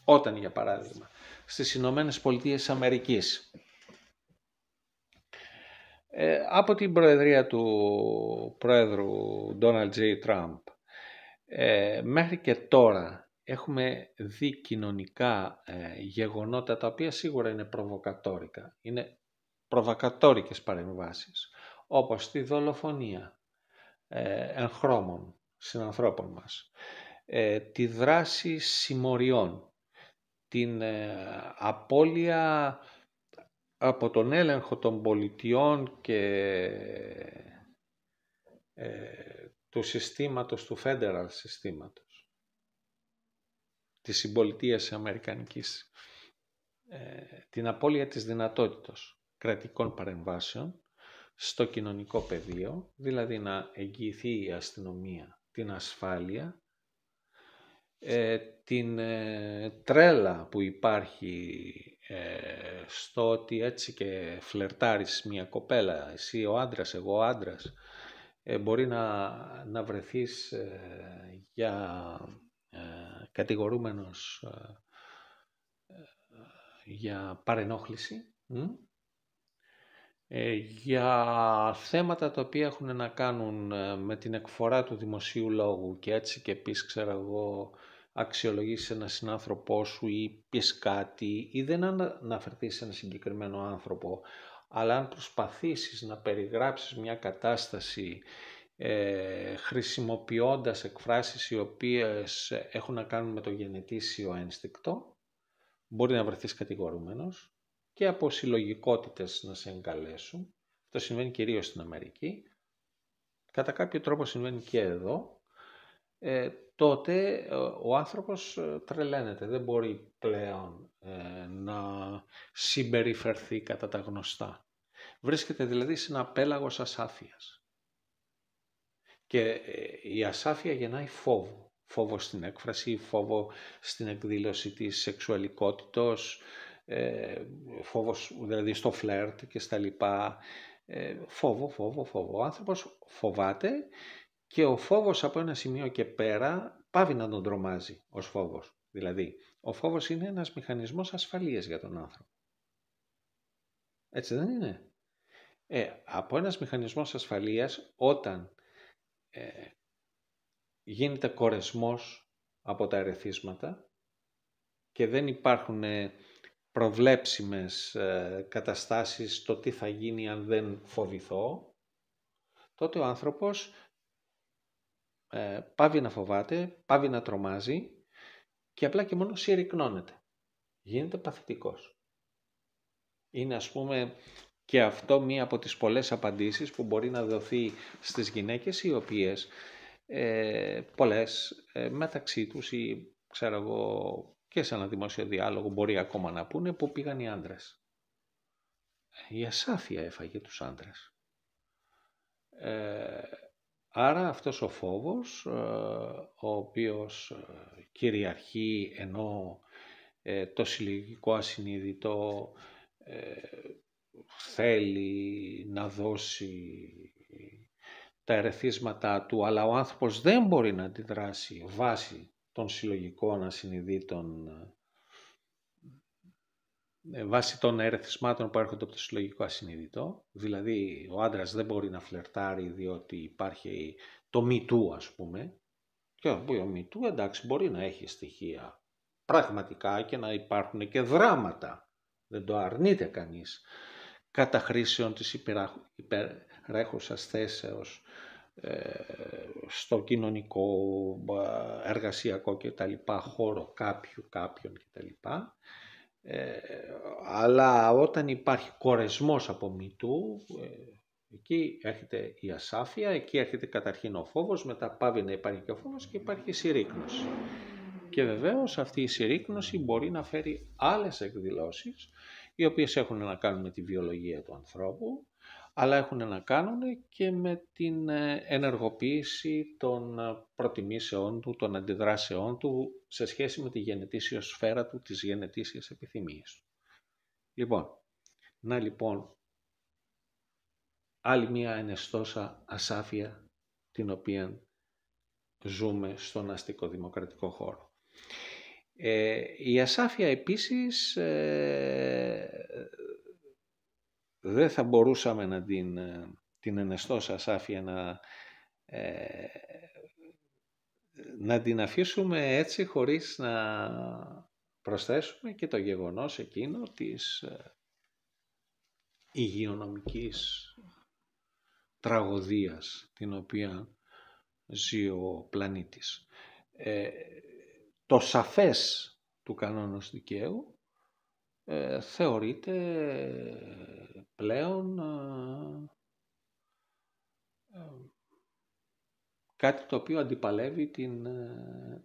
S1: Όταν, για παράδειγμα, στις Ηνωμένες Πολιτείες Αμερικής, ε, από την προεδρία του πρόεδρου Donald J. Trump μέχρι και τώρα έχουμε δει κοινωνικά ε, γεγονότα τα οποία σίγουρα είναι προβοκατόρικα, είναι προβοκατόρικες παρεμβάσεις, όπως τη δολοφονία ε, εγχρώμων συνανθρώπων μας, ε, τη δράση συμμοριών την ε, απώλεια από τον έλεγχο των πολιτιών και ε, του συστήματος, του federal συστήματος, της συμπολιτείας αμερικανικής, ε, την απώλεια της δυνατότητας κρατικών παρεμβάσεων στο κοινωνικό πεδίο, δηλαδή να εγγυηθεί η αστυνομία την ασφάλεια ε, την ε, τρέλα που υπάρχει ε, στο ότι έτσι και φλερτάρεις μια κοπέλα, εσύ ο άντρας, εγώ ο άντρας, μπορεί να, να βρεθείς για κατηγορούμενος για παρενόχληση, για θέματα τα οποία έχουν να κάνουν με την εκφορά του δημοσίου λόγου και έτσι και επίσης ξέρω εγώ αξιολογήσεις έναν συνάνθρωπό σου ή πεις κάτι ή δεν αναφερθείς σε έναν συγκεκριμένο άνθρωπο, αλλά αν προσπαθήσεις να περιγράψεις μια κατάσταση ε, χρησιμοποιώντας εκφράσεις οι οποίες έχουν να κάνουν με το γενετήσιο ένστικτο, μπορεί να βρεθείς κατηγορούμενος και από συλλογικότητες να σε εγκαλέσουν. Αυτό συμβαίνει κυρίως στην Αμερική. Κατά κάποιο τρόπο συμβαίνει και εδώ. Ε, τότε ε, ο άνθρωπος ε, τρελαίνεται, δεν μπορεί πλέον ε, να συμπεριφερθεί κατά τα γνωστά. Βρίσκεται δηλαδή σε ένα πέλαγος ασάφειας. Και η ασάφεια γεννάει φόβο. Φόβο στην έκφραση, φόβο στην εκδήλωση της σεξουαλικότητος, φόβος δηλαδή στο φλερτ και στα λοιπά. φόβο, φόβο, φόβο. Ο άνθρωπος φοβάται και ο φόβος από ένα σημείο και πέρα πάβει να τον τρομάζει ως φόβος. Δηλαδή, ο φόβος είναι ένας μηχανισμός ασφαλείας για τον άνθρωπο. Έτσι δεν είναι. Ε, από ένας μηχανισμός ασφαλείας, όταν ε, γίνεται κορεσμός από τα ερεθίσματα και δεν υπάρχουν ε, προβλέψιμες ε, καταστάσεις το τι θα γίνει αν δεν φοβηθώ, τότε ο άνθρωπος ε, πάβει να φοβάται, πάβει να τρομάζει και απλά και μόνο συρρυκνώνεται. Γίνεται παθητικός. Είναι ας πούμε και αυτό μία από τις πολλές απαντήσεις που μπορεί να δοθεί στις γυναίκες οι οποίες ε, πολλές ε, μεταξύ τους ή ξέρω εγώ και σε ένα δημόσιο διάλογο μπορεί ακόμα να πούνε που πήγαν οι άντρες. Ε, η ασάφεια έφαγε τους άντρες. Ε, Άρα αυτός ο φόβος, ε, ο οποίος ε, κυριαρχεί ενώ ε, το συλλογικό ασυνείδητο θέλει να δώσει τα ερεθίσματά του, αλλά ο άνθρωπος δεν μπορεί να αντιδράσει βάσει των συλλογικών ασυνειδήτων ε, βάσει των ερεθισμάτων που έρχονται από το συλλογικό ασυνείδητο. Δηλαδή, ο άντρας δεν μπορεί να φλερτάρει διότι υπάρχει το του ας πούμε. Και ο του εντάξει, μπορεί να έχει στοιχεία πραγματικά και να υπάρχουν και δράματα. Δεν το αρνείται κανείς. Κατά χρήσεων της υπερέχουσας θέσεως ε, στο κοινωνικό, ε, εργασιακό κτλ. χώρο κάποιου, κάποιον κτλ., ε, αλλά όταν υπάρχει κορεσμός από μητού, ε, εκεί έρχεται η ασάφεια, εκεί έρχεται καταρχήν ο φόβος, μετά πάβει να υπάρχει και ο φόβος και υπάρχει η συρρήκνωση. Και βεβαίως αυτή η συρρήκνωση μπορεί να φέρει άλλες εκδηλώσεις, οι οποίες έχουν να κάνουν με τη βιολογία του ανθρώπου, αλλά έχουν να κάνουν και με την ε, ενεργοποίηση των ε, προτιμήσεών του, των αντιδράσεών του σε σχέση με τη γενετήσια σφαίρα του, τις γενετήσιες επιθυμίες του. Λοιπόν, να λοιπόν άλλη μία ενεστώσα ασάφεια την οποία ζούμε στον αστικό δημοκρατικό χώρο. Ε, η ασάφεια επίσης ε, δεν θα μπορούσαμε να την, ε, την ενεστώσα ασάφεια να, ε, να την αφήσουμε έτσι χωρίς να προσθέσουμε και το γεγονός εκείνο της ε, υγειονομικής τραγωδίας την οποία ζει ο πλανήτης. το σαφές του κανόνος δικαίου ε, θεωρείται πλέον ε, ε, κάτι το οποίο αντιπαλεύει την,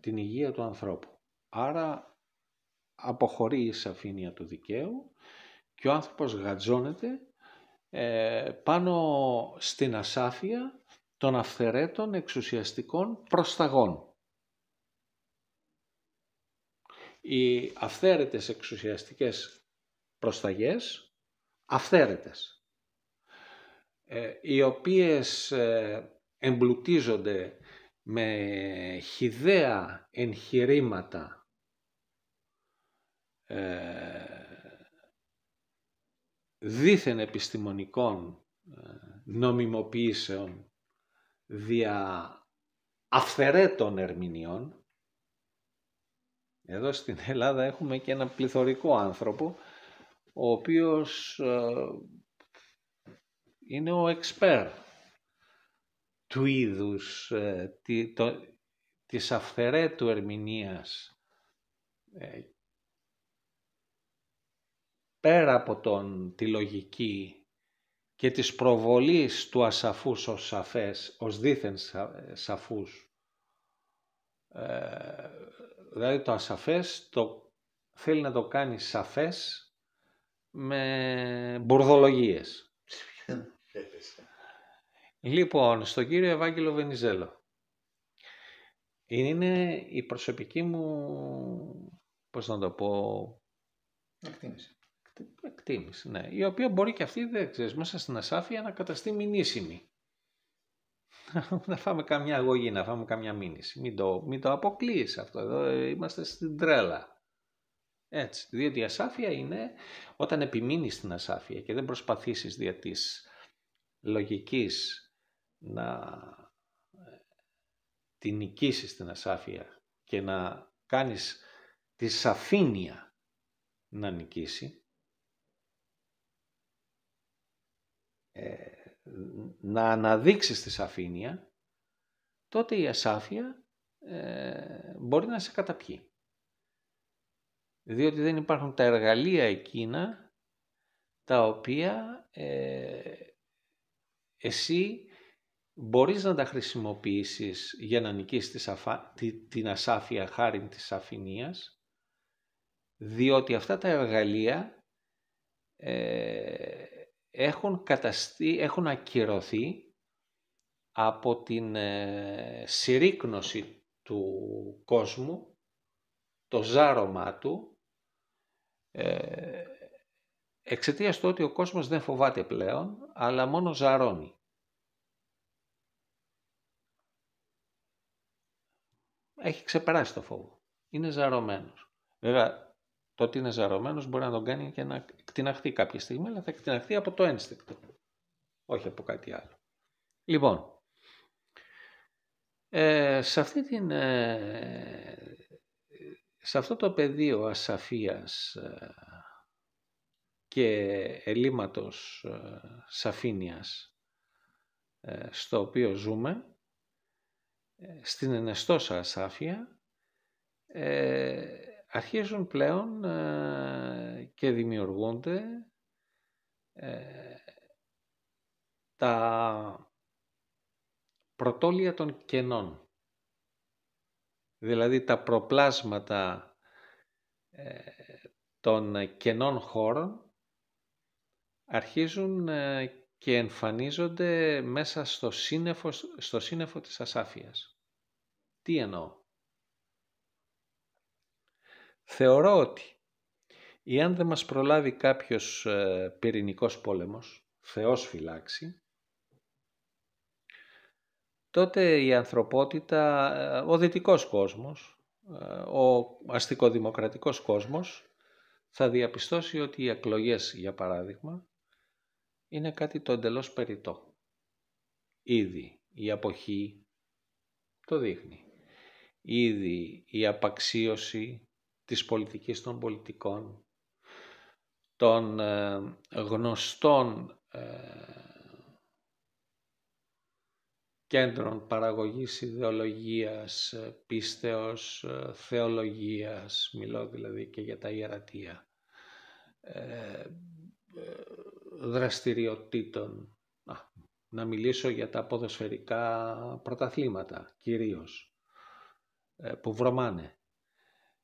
S1: την υγεία του ανθρώπου. Άρα αποχωρεί η σαφήνεια του δικαίου και ο άνθρωπος γατζώνεται πάνω στην ασάφεια των αυθερέτων εξουσιαστικών προσταγών. οι αυθαίρετες εξουσιαστικές προσταγές, αυθαίρετες, ε, οι οποίες ε, εμπλουτίζονται με χιδέα εγχειρήματα ε, δίθεν επιστημονικών νομιμοποιήσεων δια αυθαιρέτων ερμηνεών, εδώ στην Ελλάδα έχουμε και ένα πληθωρικό άνθρωπο, ο οποίος ε, είναι ο εξπέρ του είδους ε, τη, της αυθερέτου ερμηνείας ε, πέρα από τον, τη λογική και της προβολής του ασαφούς ως σαφές, ως δίθεν σαφούς ε, δηλαδή το ασαφές το θέλει να το κάνει σαφές με μπουρδολογίες λοιπόν, στο κύριο Ευάγγελο Βενιζέλο. Είναι η προσωπική μου, πώς να το πω... Εκτίμηση. Εκτίμηση, ναι. Η οποία μπορεί και αυτή, δεν μέσα στην ασάφεια να καταστεί μηνύσιμη. να φάμε καμιά αγωγή, να φάμε καμιά μήνυση. Μην το, μην το αυτό εδώ, είμαστε στην τρέλα. Έτσι, διότι η ασάφεια είναι όταν επιμείνεις στην ασάφεια και δεν προσπαθήσεις δια της λογικής να ε, την νικήσεις την ασάφεια και να κάνεις τη σαφήνεια να νικήσει. Ε, να αναδείξεις τη σαφήνεια, τότε η ασάφεια ε, μπορεί να σε καταπιεί. Διότι δεν υπάρχουν τα εργαλεία εκείνα τα οποία ε, εσύ μπορείς να τα χρησιμοποιήσεις για να νικήσεις την ασάφεια χάρη της σαφηνίας διότι αυτά τα εργαλεία ε, έχουν, καταστεί, έχουν ακυρωθεί από την ε, συρρήκνωση του κόσμου, το ζάρωμά του, ε, εξαιτίας του ότι ο κόσμος δεν φοβάται πλέον, αλλά μόνο ζαρώνει. Έχει ξεπεράσει το φόβο. Είναι ζαρωμένος. Βέβαια, το ότι είναι ζαρωμένος μπορεί να τον κάνει και να εκτιναχθεί κάποια στιγμή, αλλά θα εκτιναχθεί από το ένστικτο, όχι από κάτι άλλο. Λοιπόν, ε, σε, αυτή την, ε, σε αυτό το πεδίο ασαφίας ε, και ελλείμματος ε, σαφήνειας ε, στο οποίο ζούμε, στην ενεστώσα ασάφεια, ε, αρχίζουν πλέον ε, και δημιουργούνται ε, τα πρωτόλια των κενών. Δηλαδή τα προπλάσματα ε, των κενών χώρων αρχίζουν και εμφανίζονται μέσα στο σύννεφο, στο σύννεφο της ασάφειας. Τι εννοώ. Θεωρώ ότι εάν δεν μας προλάβει κάποιος ε, πυρηνικός πόλεμος, Θεός φυλάξει, τότε η ανθρωπότητα, ε, ο δυτικός κόσμος, ε, ο αστικοδημοκρατικός κόσμος θα διαπιστώσει ότι οι εκλογές, για παράδειγμα, είναι κάτι το εντελώς περιττό. Ήδη η αποχή το δείχνει. Ήδη η απαξίωση της πολιτικής των πολιτικών, των ε, γνωστών ε, κέντρων παραγωγής ιδεολογίας, ε, πίστεως, θεολογίας, μιλώ δηλαδή και για τα ιερατεία, δραστηριοτήτων, να μιλήσω για τα ποδοσφαιρικά πρωταθλήματα κυρίως, που βρωμάνε.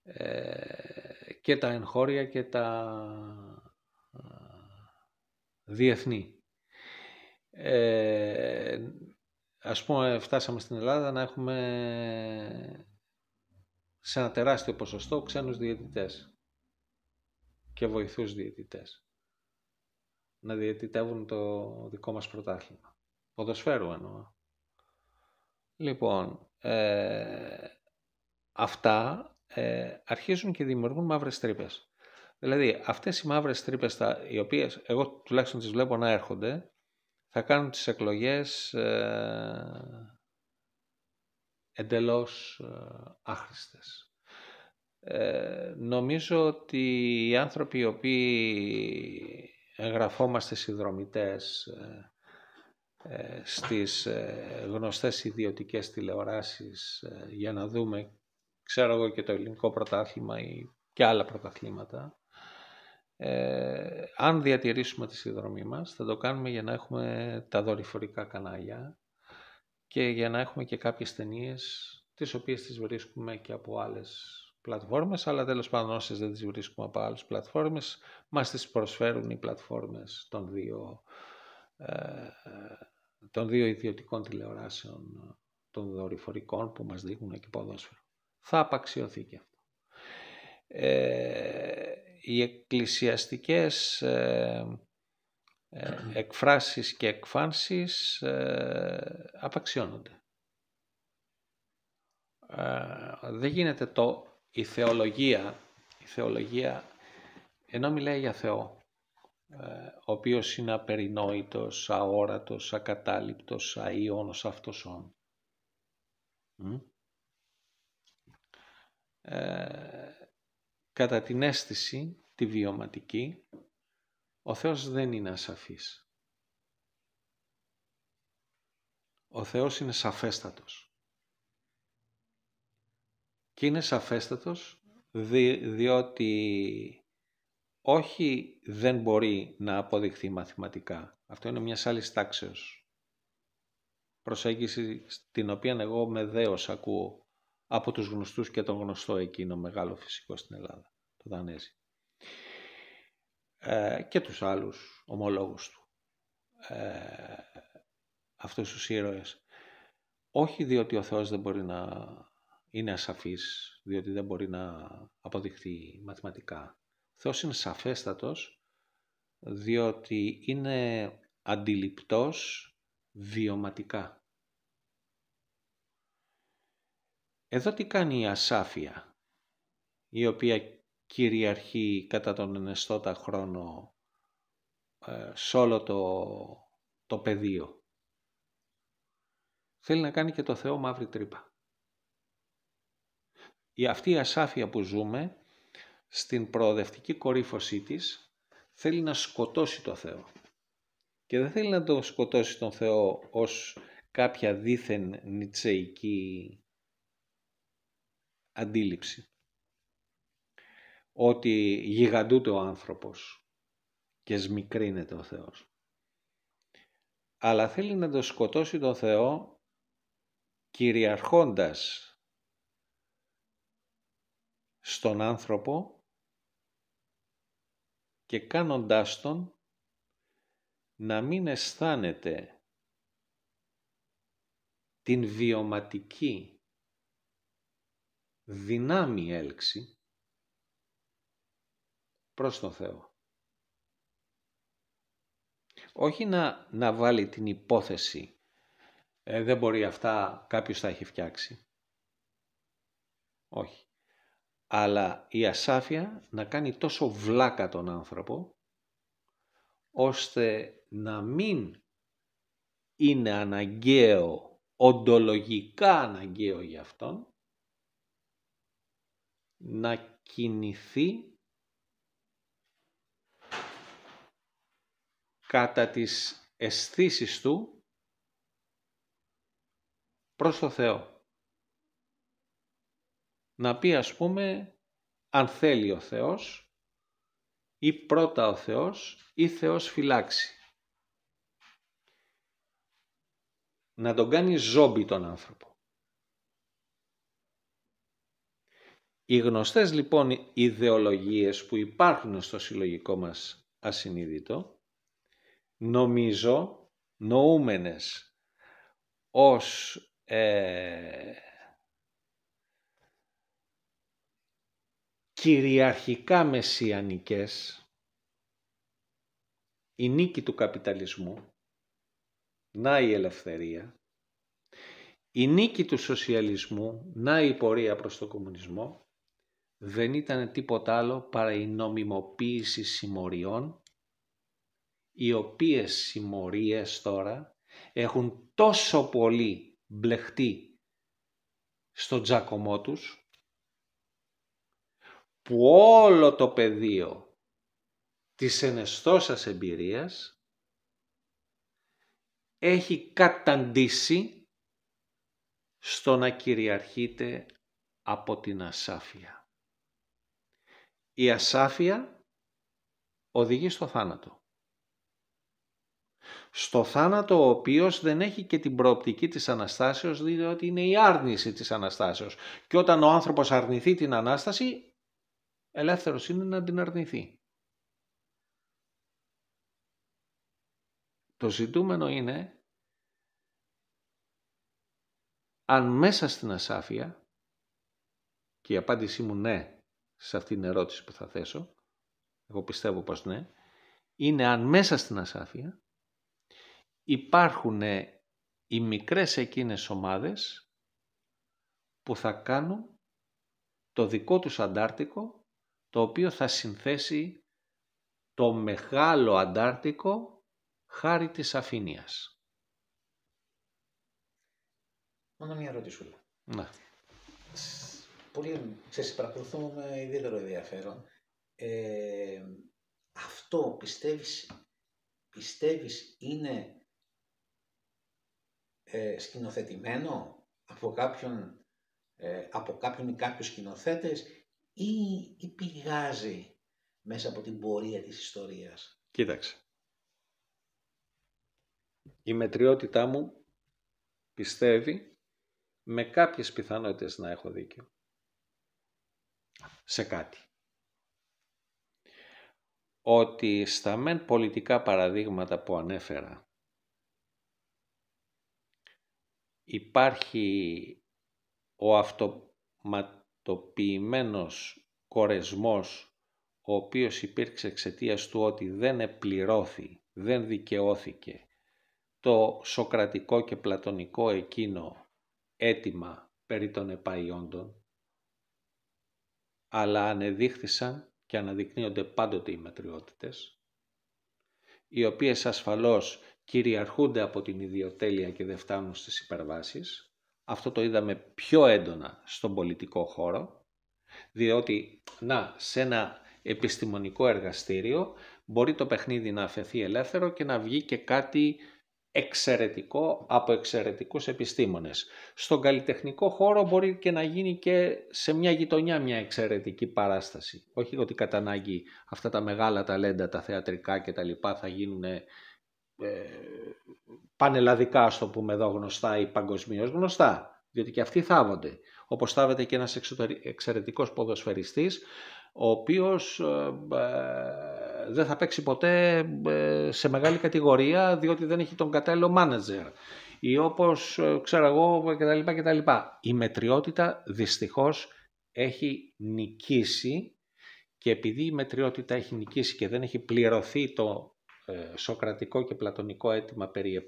S1: Ε, και τα εγχώρια και τα ε, διεθνή. Ε, ας πούμε φτάσαμε στην Ελλάδα να έχουμε σε ένα τεράστιο ποσοστό ξένους διαιτητές και βοηθούς διαιτητές να διαιτητεύουν το δικό μας πρωτάθλημα. Ποδοσφαίρου εννοώ. Λοιπόν, ε, αυτά ε, αρχίζουν και δημιουργούν μαύρες τρύπες. Δηλαδή αυτές οι μαύρες τρύπες, οι οποίες εγώ τουλάχιστον τις βλέπω να έρχονται θα κάνουν τις εκλογές ε, εντελώς ε, ε, νομίζω ότι οι άνθρωποι οι οποίοι εγγραφόμαστε συνδρομητές ε, στις γνωστές ιδιωτικές τηλεοράσεις για να δούμε ξέρω εγώ και το ελληνικό πρωτάθλημα ή και άλλα πρωταθλήματα. Ε, αν διατηρήσουμε τη συνδρομή μας, θα το κάνουμε για να έχουμε τα δορυφορικά κανάλια και για να έχουμε και κάποιες ταινίες τις οποίες τις βρίσκουμε και από άλλες πλατφόρμες, αλλά τέλος πάντων όσες δεν τις βρίσκουμε από άλλες πλατφόρμες, μας τις προσφέρουν οι πλατφόρμες των δύο, ε, των δύο ιδιωτικών τηλεοράσεων των δορυφορικών που μας δείχνουν και ποδόσφαιρο θα απαξιωθεί και αυτό. Ε, οι εκκλησιαστικές ε, ε, εκφράσεις και εκφάνσεις απαξιώνονται. Δεν γίνεται το η θεολογία, η θεολογία ενώ μιλάει για Θεό, ο οποίος είναι απερινόητος, αόρατος, ακατάληπτος, αΐωνος, ον. Ε, κατά την αίσθηση, τη βιωματική, ο Θεός δεν είναι ασαφής. Ο Θεός είναι σαφέστατος. Και είναι σαφέστατος διότι όχι δεν μπορεί να αποδειχθεί μαθηματικά. Αυτό είναι μιας άλλης τάξεως. Προσέγγιση στην οποία εγώ με δέος ακούω από τους γνωστούς και τον γνωστό εκείνο μεγάλο φυσικό στην Ελλάδα, το Δανέζι. Ε, και τους άλλους ομολόγους του, ε, αυτούς τους ήρωες. Όχι διότι ο Θεός δεν μπορεί να είναι ασαφής, διότι δεν μπορεί να αποδειχθεί μαθηματικά. Ο Θεός είναι σαφέστατος, διότι είναι αντιληπτός βιωματικά. Εδώ τι κάνει η ασάφεια, η οποία κυριαρχεί κατά τον ενεστώτα χρόνο ε, σε όλο το, το πεδίο. Θέλει να κάνει και το Θεό μαύρη τρύπα. Η αυτή η ασάφεια που ζούμε στην προοδευτική κορύφωσή της θέλει να σκοτώσει το Θεό. Και δεν θέλει να το σκοτώσει τον Θεό ως κάποια δίθεν νητσεϊκή αντίληψη. Ότι γιγαντούται ο άνθρωπος και σμικρίνεται ο Θεός. Αλλά θέλει να το σκοτώσει τον Θεό κυριαρχώντας στον άνθρωπο και κάνοντάς τον να μην αισθάνεται την βιωματική δυνάμει έλξη προς τον Θεό. Όχι να, να βάλει την υπόθεση ε, δεν μπορεί αυτά κάποιος τα έχει φτιάξει. Όχι. Αλλά η ασάφεια να κάνει τόσο βλάκα τον άνθρωπο ώστε να μην είναι αναγκαίο, οντολογικά αναγκαίο για αυτόν να κινηθεί κατά τις αισθήσεις του προς το Θεό. Να πει ας πούμε αν θέλει ο Θεός ή πρώτα ο Θεός ή Θεός φυλάξει. Να τον κάνει ζόμπι τον άνθρωπο. Οι γνωστές λοιπόν ιδεολογίες που υπάρχουν στο συλλογικό μας ασυνείδητο, νομίζω, νοούμενες ως ε, κυριαρχικά μεσιανικές, η νίκη του καπιταλισμού, να η ελευθερία, η νίκη του σοσιαλισμού, να η πορεία προς τον κομμουνισμό, δεν ήταν τίποτα άλλο παρά η νομιμοποίηση συμμοριών, οι οποίες συμμορίες τώρα έχουν τόσο πολύ μπλεχτεί στον τζακωμό τους, που όλο το πεδίο της ενεστώσας εμπειρίας έχει καταντήσει στο να κυριαρχείται από την ασάφεια η ασάφεια οδηγεί στο θάνατο. Στο θάνατο ο οποίος δεν έχει και την προοπτική της Αναστάσεως, διότι είναι η άρνηση της Αναστάσεως. Και όταν ο άνθρωπος αρνηθεί την Ανάσταση, ελεύθερος είναι να την αρνηθεί. Το ζητούμενο είναι αν μέσα στην ασάφεια, και η απάντησή μου ναι, σε αυτήν την ερώτηση που θα θέσω, εγώ πιστεύω πως ναι, είναι αν μέσα στην ασάφεια υπάρχουν οι μικρές εκείνες ομάδες που θα κάνουν το δικό τους αντάρτικο, το οποίο θα συνθέσει το μεγάλο αντάρτικο χάρη της αφήνειας. Μόνο μια ερώτηση Ναι πολύ, ξέρεις, παρακολουθούμε με ιδιαίτερο ενδιαφέρον. Ε, αυτό πιστεύεις, πιστεύεις είναι ε, σκηνοθετημένο από κάποιον, ε, από κάποιον ή κάποιους σκηνοθέτες ή, ή Η καποιους σκηνοθετες η πηγαζει μεσα απο την πορεια της ιστοριας κοιταξε η μετριοτητα μου πιστεύει με κάποιες πιθανότητες να έχω δίκιο σε κάτι. Ότι στα μεν πολιτικά παραδείγματα που ανέφερα υπάρχει ο αυτοματοποιημένος κορεσμός ο οποίος υπήρξε εξαιτίας του ότι δεν επληρώθη, δεν δικαιώθηκε το σοκρατικό και πλατωνικό εκείνο αίτημα περί των επαϊόντων, αλλά ανεδείχθησαν και αναδεικνύονται πάντοτε οι μετριότητες, οι οποίες ασφαλώς κυριαρχούνται από την ιδιοτέλεια και δεν φτάνουν στις υπερβάσεις. Αυτό το είδαμε πιο έντονα στον πολιτικό χώρο, διότι, να, σε ένα επιστημονικό εργαστήριο μπορεί το παιχνίδι να αφαιθεί ελεύθερο και να βγει και κάτι εξαιρετικό από εξαιρετικούς επιστήμονες. Στον καλλιτεχνικό χώρο μπορεί και να γίνει και σε μια γειτονιά μια εξαιρετική παράσταση. Όχι ότι κατά ανάγκη αυτά τα μεγάλα ταλέντα, τα θεατρικά και τα λοιπά θα γίνουν ε, πανελλαδικά, ας το πούμε εδώ, γνωστά ή παγκοσμίως γνωστά. Διότι και αυτοί θάβονται. Όπως θάβεται και ένας εξαιρετικό εξαιρετικός ο οποίος ε, ε, δεν θα παίξει ποτέ ε, σε μεγάλη κατηγορία διότι δεν έχει τον κατάλληλο μάνατζερ ή όπως ε, ξέρω εγώ τα λοιπά. Η μετριότητα δυστυχώς έχει νικήσει και επειδή η μετριότητα έχει νικήσει και δεν έχει πληρωθεί το ε, σοκρατικό και πλατωνικό αίτημα περί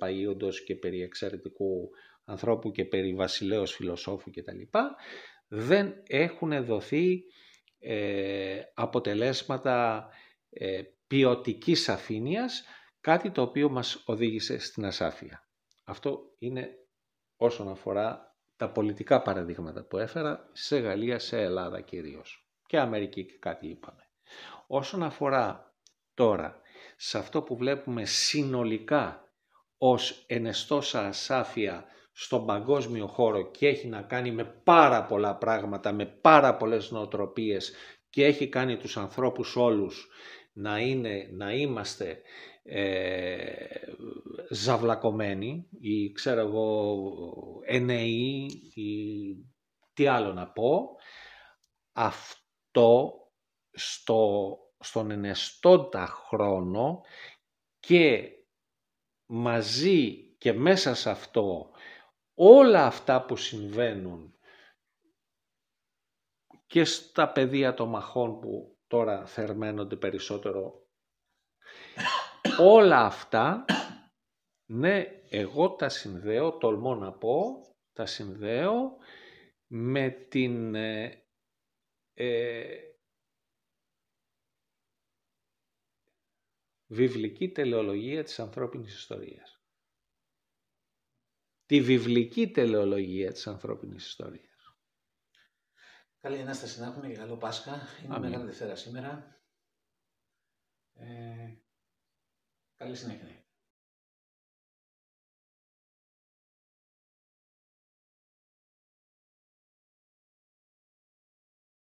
S1: και περί εξαιρετικού ανθρώπου και περί βασιλέως φιλοσόφου λοιπά... δεν έχουν δοθεί ε, αποτελέσματα ποιοτική ε, ποιοτικής κάτι το οποίο μας οδήγησε στην ασάφεια. Αυτό είναι όσον αφορά τα πολιτικά παραδείγματα που έφερα σε Γαλλία, σε Ελλάδα κυρίως και Αμερική και κάτι είπαμε. Όσον αφορά τώρα σε αυτό που βλέπουμε συνολικά ως ενεστώσα ασάφεια στον παγκόσμιο χώρο και έχει να κάνει με πάρα πολλά πράγματα, με πάρα πολλές νοοτροπίες και έχει κάνει τους ανθρώπους όλους να, είναι, να είμαστε ε, ζαυλακωμένοι ή ξέρω εγώ ενεοί ή τι άλλο να πω, αυτό στο, στον ενεστώτα χρόνο και μαζί και μέσα σε αυτό όλα αυτά που συμβαίνουν και στα πεδία των μαχών που τώρα θερμαίνονται περισσότερο. Όλα αυτά, ναι, εγώ τα συνδέω, τολμώ να πω, τα συνδέω με την ε, ε, βιβλική τελεολογία της ανθρώπινης ιστορίας. Τη βιβλική τελεολογία της ανθρώπινης ιστορίας. Καλή Ανάσταση να έχουμε και καλό Πάσχα. Είναι Μεγάλη Δευτέρα σήμερα. Ε, καλή συνέχεια.